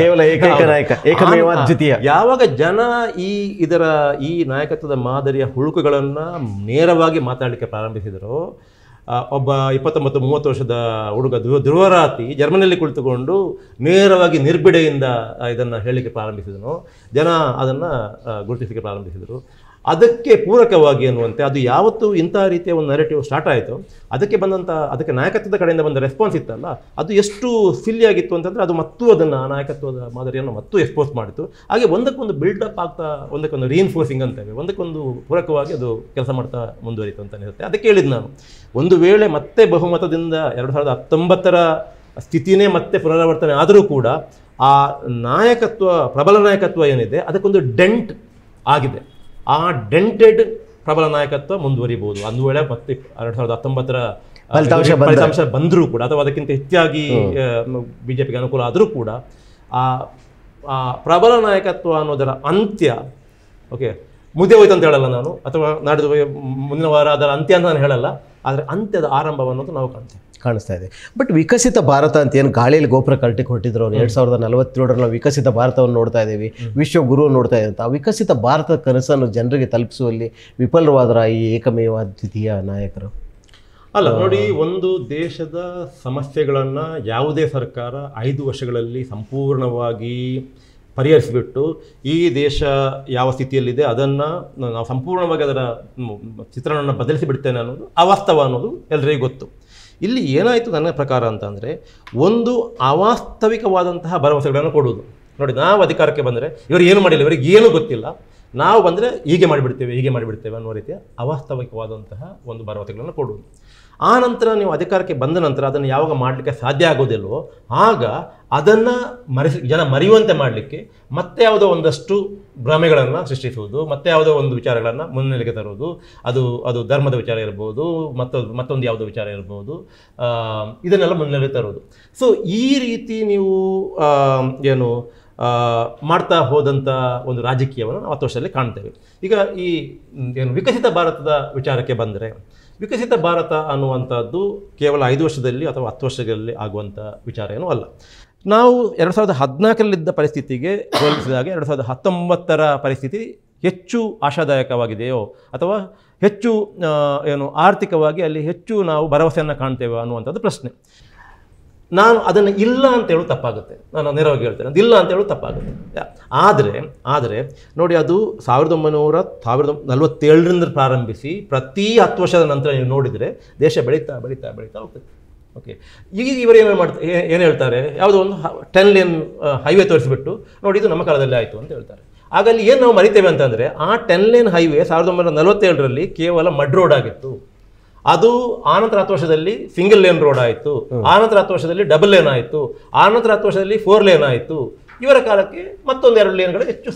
ಕೇವಲ ಏಕೈಕ ನಾಯಕ ಏಕಮೇವ ದ್ವಿತೀಯ ಯಾವಾಗ ಜನ ಈ ಇದರ ಈ ನಾಯಕತ್ವದ ಮಾದರಿಯ ಹುಳುಕುಗಳನ್ನು ನೇರವಾಗಿ ಮಾತಾಡಲಿಕ್ಕೆ ಪ್ರಾರಂಭಿಸಿದರೋ ಒಬ್ಬ ಇಪ್ಪತ್ತೊಂಬತ್ತು ಮೂವತ್ತು ವರ್ಷದ ಹುಡುಗ ಧ್ರುವ ಧ್ರುವರಾತಿ ಜರ್ಮನಿಯಲ್ಲಿ ಕುಳಿತುಕೊಂಡು ನೇರವಾಗಿ ನಿರ್ಬಿಡೆಯಿಂದ ಇದನ್ನು ಹೇಳಲಿಕ್ಕೆ ಪ್ರಾರಂಭಿಸಿದನು ಜನ ಅದನ್ನು ಗುರುತಿಸಲಿಕ್ಕೆ ಪ್ರಾರಂಭಿಸಿದರು ಅದಕ್ಕೆ ಪೂರಕವಾಗಿ ಅನ್ನುವಂತೆ ಅದು ಯಾವತ್ತು ಇಂಥ ರೀತಿಯ ಒಂದು ನೆರೆಟಿವ್ ಸ್ಟಾರ್ಟ್ ಆಯಿತು ಅದಕ್ಕೆ ಬಂದಂಥ ಅದಕ್ಕೆ ನಾಯಕತ್ವದ ಕಡೆಯಿಂದ ಬಂದ ರೆಸ್ಪಾನ್ಸ್ ಇತ್ತಲ್ಲ ಅದು ಎಷ್ಟು ಫಿಲ್ಲಿ ಆಗಿತ್ತು ಅಂತಂದರೆ ಅದು ಮತ್ತೂ ಅದನ್ನು ನಾಯಕತ್ವದ ಮಾದರಿಯನ್ನು ಮತ್ತೂ ಎಕ್ಸ್ಪೋಸ್ ಮಾಡಿತು ಹಾಗೆ ಒಂದಕ್ಕೊಂದು ಬಿಲ್ಡಪ್ ಆಗ್ತಾ ಒಂದಕ್ಕೊಂದು ರೀಇನ್ಫೋರ್ಸಿಂಗ್ ಅಂತೇವೆ ಒಂದಕ್ಕೊಂದು ಪೂರಕವಾಗಿ ಅದು ಕೆಲಸ ಮಾಡ್ತಾ ಮುಂದುವರಿತು ಅಂತ ಅನಿಸುತ್ತೆ ಅದಕ್ಕೆ ಹೇಳಿದ್ದು ನಾನು ಒಂದು ವೇಳೆ ಮತ್ತೆ ಬಹುಮತದಿಂದ ಎರಡು ಸಾವಿರದ ಹತ್ತೊಂಬತ್ತರ ಸ್ಥಿತಿನೇ ಮತ್ತೆ ಪುನರಾವರ್ತನೆ ಆದರೂ ಕೂಡ ಆ ನಾಯಕತ್ವ ಪ್ರಬಲ ನಾಯಕತ್ವ ಏನಿದೆ ಅದಕ್ಕೊಂದು ಡೆಂಟ್ ಆಗಿದೆ ಆ ಡೆಂಟೆಡ್ ಪ್ರಬಲ ನಾಯಕತ್ವ ಮುಂದುವರಿಬಹುದು ಒಂದು ವೇಳೆ ಮತ್ತೆ ಎರಡ್ ಸಾವಿರದ ಹತ್ತೊಂಬತ್ತರ ಫಲಿತಾಂಶ ಬಂದರೂ ಕೂಡ ಅಥವಾ ಅದಕ್ಕಿಂತ ಹೆಚ್ಚಾಗಿ ಬಿಜೆಪಿಗೆ ಅನುಕೂಲ ಆದರೂ ಕೂಡ ಆ ಪ್ರಬಲ ನಾಯಕತ್ವ ಅನ್ನೋದರ ಅಂತ್ಯ ಓಕೆ ಮುದ್ದೆ ಹೋಯ್ತು ಅಂತ ಹೇಳಲ್ಲ ನಾನು ಅಥವಾ ನಾಡಿದ ಮುಂದಿನ ವಾರ ಅದರ ಅಂತ್ಯ ಅಂತ ನಾನು ಹೇಳಲ್ಲ ಆದರೆ ಅಂತ್ಯದ ಆರಂಭವನ್ನು ನಾವು ಕಾಣ್ತೇವೆ ಕಾಣಿಸ್ತಾ ಇದೆ ಬಟ್ ವಿಕಸಿತ ಭಾರತ ಅಂತ ಏನು ಗಾಳಿಯಲ್ಲಿ ಗೋಪುರ ಕರಟಿ ಕೊಟ್ಟಿದ್ರು ಅವ್ರು ಎರಡು ಸಾವಿರದ ನಲವತ್ತೇಳರಲ್ಲಿ ನಾವು ವಿಕಸಿತ ಭಾರತವನ್ನು ನೋಡ್ತಾ ಇದ್ದೀವಿ ವಿಶ್ವ ಗುರುವನ್ನು ನೋಡ್ತಾ ಇದ್ದಂಥ ಆ ವಿಕಸಿತ ಭಾರತದ ಕನಸನ್ನು ಜನರಿಗೆ ತಲುಪಿಸುವಲ್ಲಿ ವಿಫಲವಾದರ ಈ ಏಕಮೇವ ದ್ವಿತೀಯ ನಾಯಕರು ಅಲ್ಲ ನೋಡಿ ಒಂದು ದೇಶದ ಸಮಸ್ಯೆಗಳನ್ನು ಯಾವುದೇ ಸರ್ಕಾರ ಐದು ವರ್ಷಗಳಲ್ಲಿ ಸಂಪೂರ್ಣವಾಗಿ ಪರಿಹರಿಸಿಬಿಟ್ಟು ಈ ದೇಶ ಯಾವ ಸ್ಥಿತಿಯಲ್ಲಿದೆ ಅದನ್ನು ನಾವು ಸಂಪೂರ್ಣವಾಗಿ ಅದರ ಚಿತ್ರಣವನ್ನು ಬಿಡ್ತೇನೆ ಅನ್ನೋದು ಅವಾಸ್ತವ ಅನ್ನೋದು ಎಲ್ಲರಿಗೂ ಗೊತ್ತು ಇಲ್ಲಿ ಏನಾಯಿತು ನನ್ನ ಪ್ರಕಾರ ಅಂತಂದರೆ ಒಂದು ಅವಾಸ್ತವಿಕವಾದಂತಹ ಭರವಸೆಗಳನ್ನು ಕೊಡುವುದು ನೋಡಿ ನಾವು ಅಧಿಕಾರಕ್ಕೆ ಬಂದರೆ ಇವರು ಏನು ಮಾಡಿಲ್ಲ ಇವರಿಗೆ ಏನೂ ಗೊತ್ತಿಲ್ಲ ನಾವು ಬಂದರೆ ಹೀಗೆ ಮಾಡಿಬಿಡ್ತೇವೆ ಹೀಗೆ ಮಾಡಿಬಿಡ್ತೇವೆ ಅನ್ನೋ ರೀತಿಯ ಅವಾಸ್ತವಿಕವಾದಂತಹ ಒಂದು ಭರವಸೆಗಳನ್ನು ಕೊಡುವುದು ಆ ನಂತರ ನೀವು ಅಧಿಕಾರಕ್ಕೆ ಬಂದ ನಂತರ ಅದನ್ನು ಯಾವಾಗ ಮಾಡಲಿಕ್ಕೆ ಸಾಧ್ಯ ಆಗೋದಿಲ್ವೋ ಆಗ ಅದನ್ನು ಮರೆಸಿ ಜನ ಮರೆಯುವಂತೆ ಮಾಡಲಿಕ್ಕೆ ಮತ್ತೆ ಯಾವುದೋ ಒಂದಷ್ಟು ಭ್ರಮೆಗಳನ್ನು ಸೃಷ್ಟಿಸುವುದು ಮತ್ತೆ ಯಾವುದೋ ಒಂದು ವಿಚಾರಗಳನ್ನು ಮುನ್ನೆಲೆಗೆ ತರುವುದು ಅದು ಅದು ಧರ್ಮದ ವಿಚಾರ ಇರ್ಬೋದು ಮತ್ತೊಂದು ಮತ್ತೊಂದು ಯಾವುದೋ ವಿಚಾರ ಇರ್ಬೋದು ಇದನ್ನೆಲ್ಲ ಮುನ್ನೆಲೆಗೆ ತರುವುದು ಸೊ ಈ ರೀತಿ ನೀವು ಏನು ಮಾಡ್ತಾ ಹೋದಂಥ ಒಂದು ರಾಜಕೀಯವನ್ನು ನಾವು ಹತ್ತು ವರ್ಷದಲ್ಲಿ ಕಾಣ್ತೇವೆ ಈಗ ಈ ಏನು ವಿಕಸಿತ ಭಾರತದ ವಿಚಾರಕ್ಕೆ ಬಂದರೆ ವಿಕಸಿತ ಭಾರತ ಅನ್ನುವಂಥದ್ದು ಕೇವಲ ಐದು ವರ್ಷದಲ್ಲಿ ಅಥವಾ ಹತ್ತು ವರ್ಷಗಳಲ್ಲಿ ಆಗುವಂಥ ವಿಚಾರ ಏನೂ ಅಲ್ಲ ನಾವು ಎರಡು ಸಾವಿರದ ಹದಿನಾಲ್ಕರಲ್ಲಿದ್ದ ಪರಿಸ್ಥಿತಿಗೆ ಹೋಲಿಸಿದಾಗ ಎರಡು ಸಾವಿರದ ಹತ್ತೊಂಬತ್ತರ ಪರಿಸ್ಥಿತಿ ಹೆಚ್ಚು ಆಶಾದಾಯಕವಾಗಿದೆಯೋ ಅಥವಾ ಹೆಚ್ಚು ಏನು ಆರ್ಥಿಕವಾಗಿ ಅಲ್ಲಿ ಹೆಚ್ಚು ನಾವು ಭರವಸೆಯನ್ನು ಕಾಣ್ತೇವೆ ಅನ್ನುವಂಥದ್ದು ಪ್ರಶ್ನೆ ನಾನು ಅದನ್ನು ಇಲ್ಲ ಅಂತ ಹೇಳೋದು ತಪ್ಪಾಗುತ್ತೆ ನಾನು ನೇರವಾಗಿ ಹೇಳ್ತೇನೆ ಅದು ಇಲ್ಲ ಅಂತ ಹೇಳೋದು ತಪ್ಪಾಗುತ್ತೆ ಆದರೆ ಆದರೆ ನೋಡಿ ಅದು ಸಾವಿರದ ಒಂಬೈನೂರ ಸಾವಿರದ ನಲವತ್ತೇಳರಿಂದ ಪ್ರಾರಂಭಿಸಿ ಪ್ರತಿ ಹತ್ತು ವರ್ಷದ ನಂತರ ನೀವು ನೋಡಿದರೆ ದೇಶ ಬೆಳೀತಾ ಬೆಳೀತಾ ಬೆಳೀತಾ ಹೋಗ್ತದೆ ಓಕೆ ಈಗ ಇವರು ಏನೇನು ಮಾಡ್ತಾರೆ ಏನು ಹೇಳ್ತಾರೆ ಯಾವುದೋ ಒಂದು ಟೆನ್ ಲೇನ್ ಹೈವೇ ತೋರಿಸಿಬಿಟ್ಟು ನೋಡಿ ಇದು ನಮ್ಮ ಕಾಲದಲ್ಲಿ ಆಯಿತು ಅಂತ ಹೇಳ್ತಾರೆ ಹಾಗಲ್ಲಿ ಏನು ನಾವು ಮರಿತೇವೆ ಅಂತಂದರೆ ಆ ಟೆನ್ ಲೇನ್ ಹೈವೇ ಸಾವಿರದ ಒಂಬೈನೂರ ನಲವತ್ತೇಳರಲ್ಲಿ ಕೇವಲ ಮಡ್ ರೋಡ್ ಆಗಿತ್ತು ಅದು ಆನಂತರ ಹತ್ತು ವರ್ಷದಲ್ಲಿ ಸಿಂಗಲ್ ಲೇನ್ ರೋಡ್ ಆಯಿತು ಆನಂತರ ಹತ್ತು ವರ್ಷದಲ್ಲಿ ಡಬಲ್ ಲೇನ್ ಆಯಿತು ಆನಂತರ ಹತ್ತು ವರ್ಷದಲ್ಲಿ ಫೋರ್ ಲೇನ್ ಆಯಿತು ಇವರ ಕಾಲಕ್ಕೆ ಮತ್ತೊಂದು ಎರಡು ಲೇನ್ಗಳು ಹೆಚ್ಚು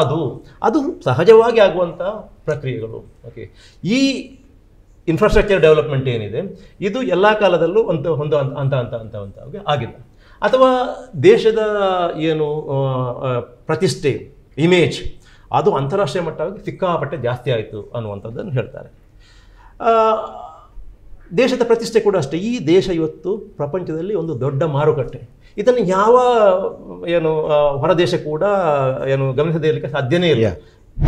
ಅದು ಅದು ಸಹಜವಾಗಿ ಆಗುವಂಥ ಪ್ರಕ್ರಿಯೆಗಳು ಓಕೆ ಈ ಇನ್ಫ್ರಾಸ್ಟ್ರಕ್ಚರ್ ಡೆವಲಪ್ಮೆಂಟ್ ಏನಿದೆ ಇದು ಎಲ್ಲ ಕಾಲದಲ್ಲೂ ಒಂದು ಒಂದು ಅಂತ ಅಂತ ಅಂತ ಅಂತ ಆಗಿದೆ ಅಥವಾ ದೇಶದ ಏನು ಪ್ರತಿಷ್ಠೆ ಇಮೇಜ್ ಅದು ಅಂತಾರಾಷ್ಟ್ರೀಯ ಮಟ್ಟವಾಗಿ ಸಿಕ್ಕಾಪಟ್ಟೆ ಜಾಸ್ತಿ ಆಯಿತು ಅನ್ನುವಂಥದ್ದನ್ನು ಹೇಳ್ತಾರೆ ದೇಶದ ಪ್ರತಿಷ್ಠೆ ಕೂಡ ಅಷ್ಟೇ ಈ ದೇಶ ಇವತ್ತು ಪ್ರಪಂಚದಲ್ಲಿ ಒಂದು ದೊಡ್ಡ ಮಾರುಕಟ್ಟೆ ಇದನ್ನು ಯಾವ ಏನು ಹೊರದೇಶ ಕೂಡ ಏನು ಗಮನಿಸದೇ ಇರಲಿಕ್ಕೆ ಸಾಧ್ಯನೇ ಇಲ್ಲ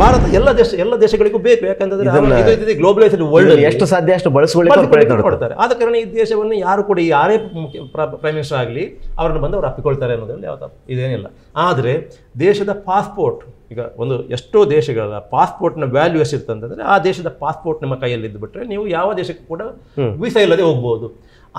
ಭಾರತ ಎಲ್ಲ ದೇಶ ಎಲ್ಲ ದೇಶಗಳಿಗೂ ಬೇಕು ಯಾಕಂದ್ರೆ ಗ್ಲೋಬಲೈಸ್ಡ್ ವರ್ಲ್ಡ್ ಎಷ್ಟು ಸಾಧ್ಯ ಅಷ್ಟು ಬಳಸಿಕೊಳ್ಳಿ ಕೊಡ್ತಾರೆ ಆದ ಕಾರಣ ಈ ದೇಶವನ್ನು ಯಾರು ಕೂಡ ಯಾರೇ ಪ್ರೈಮ್ ಮಿನಿಸ್ಟರ್ ಆಗಲಿ ಅವರನ್ನು ಬಂದು ಅವ್ರು ಅಪ್ಪಿಕೊಳ್ತಾರೆ ಅನ್ನೋದ್ರಲ್ಲಿ ಯಾವ ಇದೇನಿಲ್ಲ ಆದರೆ ದೇಶದ ಪಾಸ್ಪೋರ್ಟ್ ಈಗ ಒಂದು ಎಷ್ಟೋ ದೇಶಗಳ ಪಾಸ್ಪೋರ್ಟ್ನ ವ್ಯಾಲ್ಯೂ ಎಷ್ಟಿರ್ತಂತಂದರೆ ಆ ದೇಶದ ಪಾಸ್ಪೋರ್ಟ್ ನಿಮ್ಮ ಕೈಯಲ್ಲಿ ಇದ್ದುಬಿಟ್ರೆ ನೀವು ಯಾವ ದೇಶಕ್ಕೂ ಕೂಡ ವೀಸಾ ಇಲ್ಲದೆ ಹೋಗ್ಬೋದು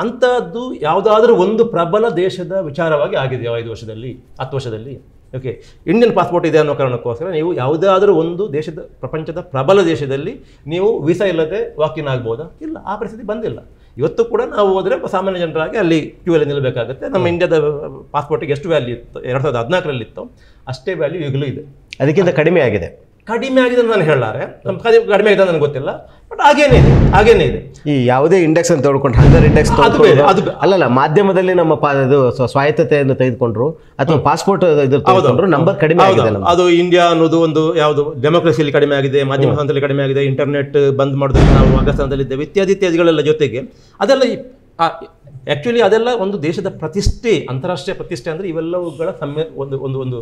ಅಂಥದ್ದು ಯಾವುದಾದ್ರೂ ಒಂದು ಪ್ರಬಲ ದೇಶದ ವಿಚಾರವಾಗಿ ಆಗಿದೆಯೋ ಐದು ವರ್ಷದಲ್ಲಿ ಹತ್ತು ವರ್ಷದಲ್ಲಿ ಓಕೆ ಇಂಡಿಯನ್ ಪಾಸ್ಪೋರ್ಟ್ ಇದೆ ಅನ್ನೋ ಕಾರಣಕ್ಕೋಸ್ಕರ ನೀವು ಯಾವುದಾದ್ರೂ ಒಂದು ದೇಶದ ಪ್ರಪಂಚದ ಪ್ರಬಲ ದೇಶದಲ್ಲಿ ನೀವು ವೀಸಾ ಇಲ್ಲದೆ ವಾಕಿನ್ ಆಗ್ಬೋದಾ ಇಲ್ಲ ಆ ಪರಿಸ್ಥಿತಿ ಬಂದಿಲ್ಲ ಇವತ್ತು ಕೂಡ ನಾವು ಹೋದರೆ ಸಾಮಾನ್ಯ ಜನರಾಗಿ ಅಲ್ಲಿ ಕ್ಯೂ ಅಲ್ಲಿ ನಿಲ್ಲಬೇಕಾಗುತ್ತೆ ನಮ್ಮ ಇಂಡಿಯಾದ ಪಾಸ್ಪೋರ್ಟಿಗೆ ಎಷ್ಟು ವ್ಯಾಲ್ಯೂ ಇತ್ತು ಎರಡು ಸಾವಿರದ ಹದಿನಾಲ್ಕರಲ್ಲಿ ಇತ್ತು ಅಷ್ಟೇ ವ್ಯಾಲ್ಯೂ ಈಗಲೂ ಇದೆ ಅದಕ್ಕಿಂತ ಕಡಿಮೆ ಆಗಿದೆ ಕಡಿಮೆ ಆಗಿದೆ ಅಂತ ನಾನು ಹೇಳಾರೆ ನಮ್ಮ ಕಡಿಮೆ ಆಗಿದೆ ನನಗೆ ಗೊತ್ತಿಲ್ಲ ಬಟ್ ಹಾಗೇನೇ ಇದೆ ಹಾಗೇನೇ ಇದೆ ಈ ಯಾವುದೇ ಇಂಡೆಕ್ಸ್ ಅಂತ ತೊಳ್ಕೊಂಡು ಹಂಗರ್ ಇಂಡೆಕ್ಸ್ ಅದು ಅಲ್ಲಲ್ಲ ಮಾಧ್ಯಮದಲ್ಲಿ ನಮ್ಮ ಇದು ಸ್ವಾಯತ್ತತೆಯನ್ನು ತೆಗೆದುಕೊಂಡ್ರು ಅಥವಾ ಪಾಸ್ಪೋರ್ಟ್ ಇದು ನಂಬರ್ ಕಡಿಮೆ ಆಗಿದೆ ಅದು ಇಂಡಿಯಾ ಅನ್ನೋದು ಒಂದು ಯಾವುದು ಡೆಮೋಕ್ರಸಿಯಲ್ಲಿ ಕಡಿಮೆ ಆಗಿದೆ ಮಾಧ್ಯಮ ಸ್ಥಾನದಲ್ಲಿ ಕಡಿಮೆ ಆಗಿದೆ ಇಂಟರ್ನೆಟ್ ಬಂದ್ ಮಾಡಿದ್ರೆ ನಾವು ಇದ್ದೇವೆ ಇತ್ಯಾದಿ ಇತ್ಯಾದಿಗಳೆಲ್ಲ ಜೊತೆಗೆ ಅದೆಲ್ಲ ಆ್ಯಕ್ಚುಲಿ ಅದೆಲ್ಲ ಒಂದು ದೇಶದ ಪ್ರತಿಷ್ಠೆ ಅಂತಾರಾಷ್ಟ್ರೀಯ ಪ್ರತಿಷ್ಠೆ ಅಂದರೆ ಇವೆಲ್ಲವುಗಳ ಸಮ್ಮೆ ಒಂದು ಒಂದು ಒಂದು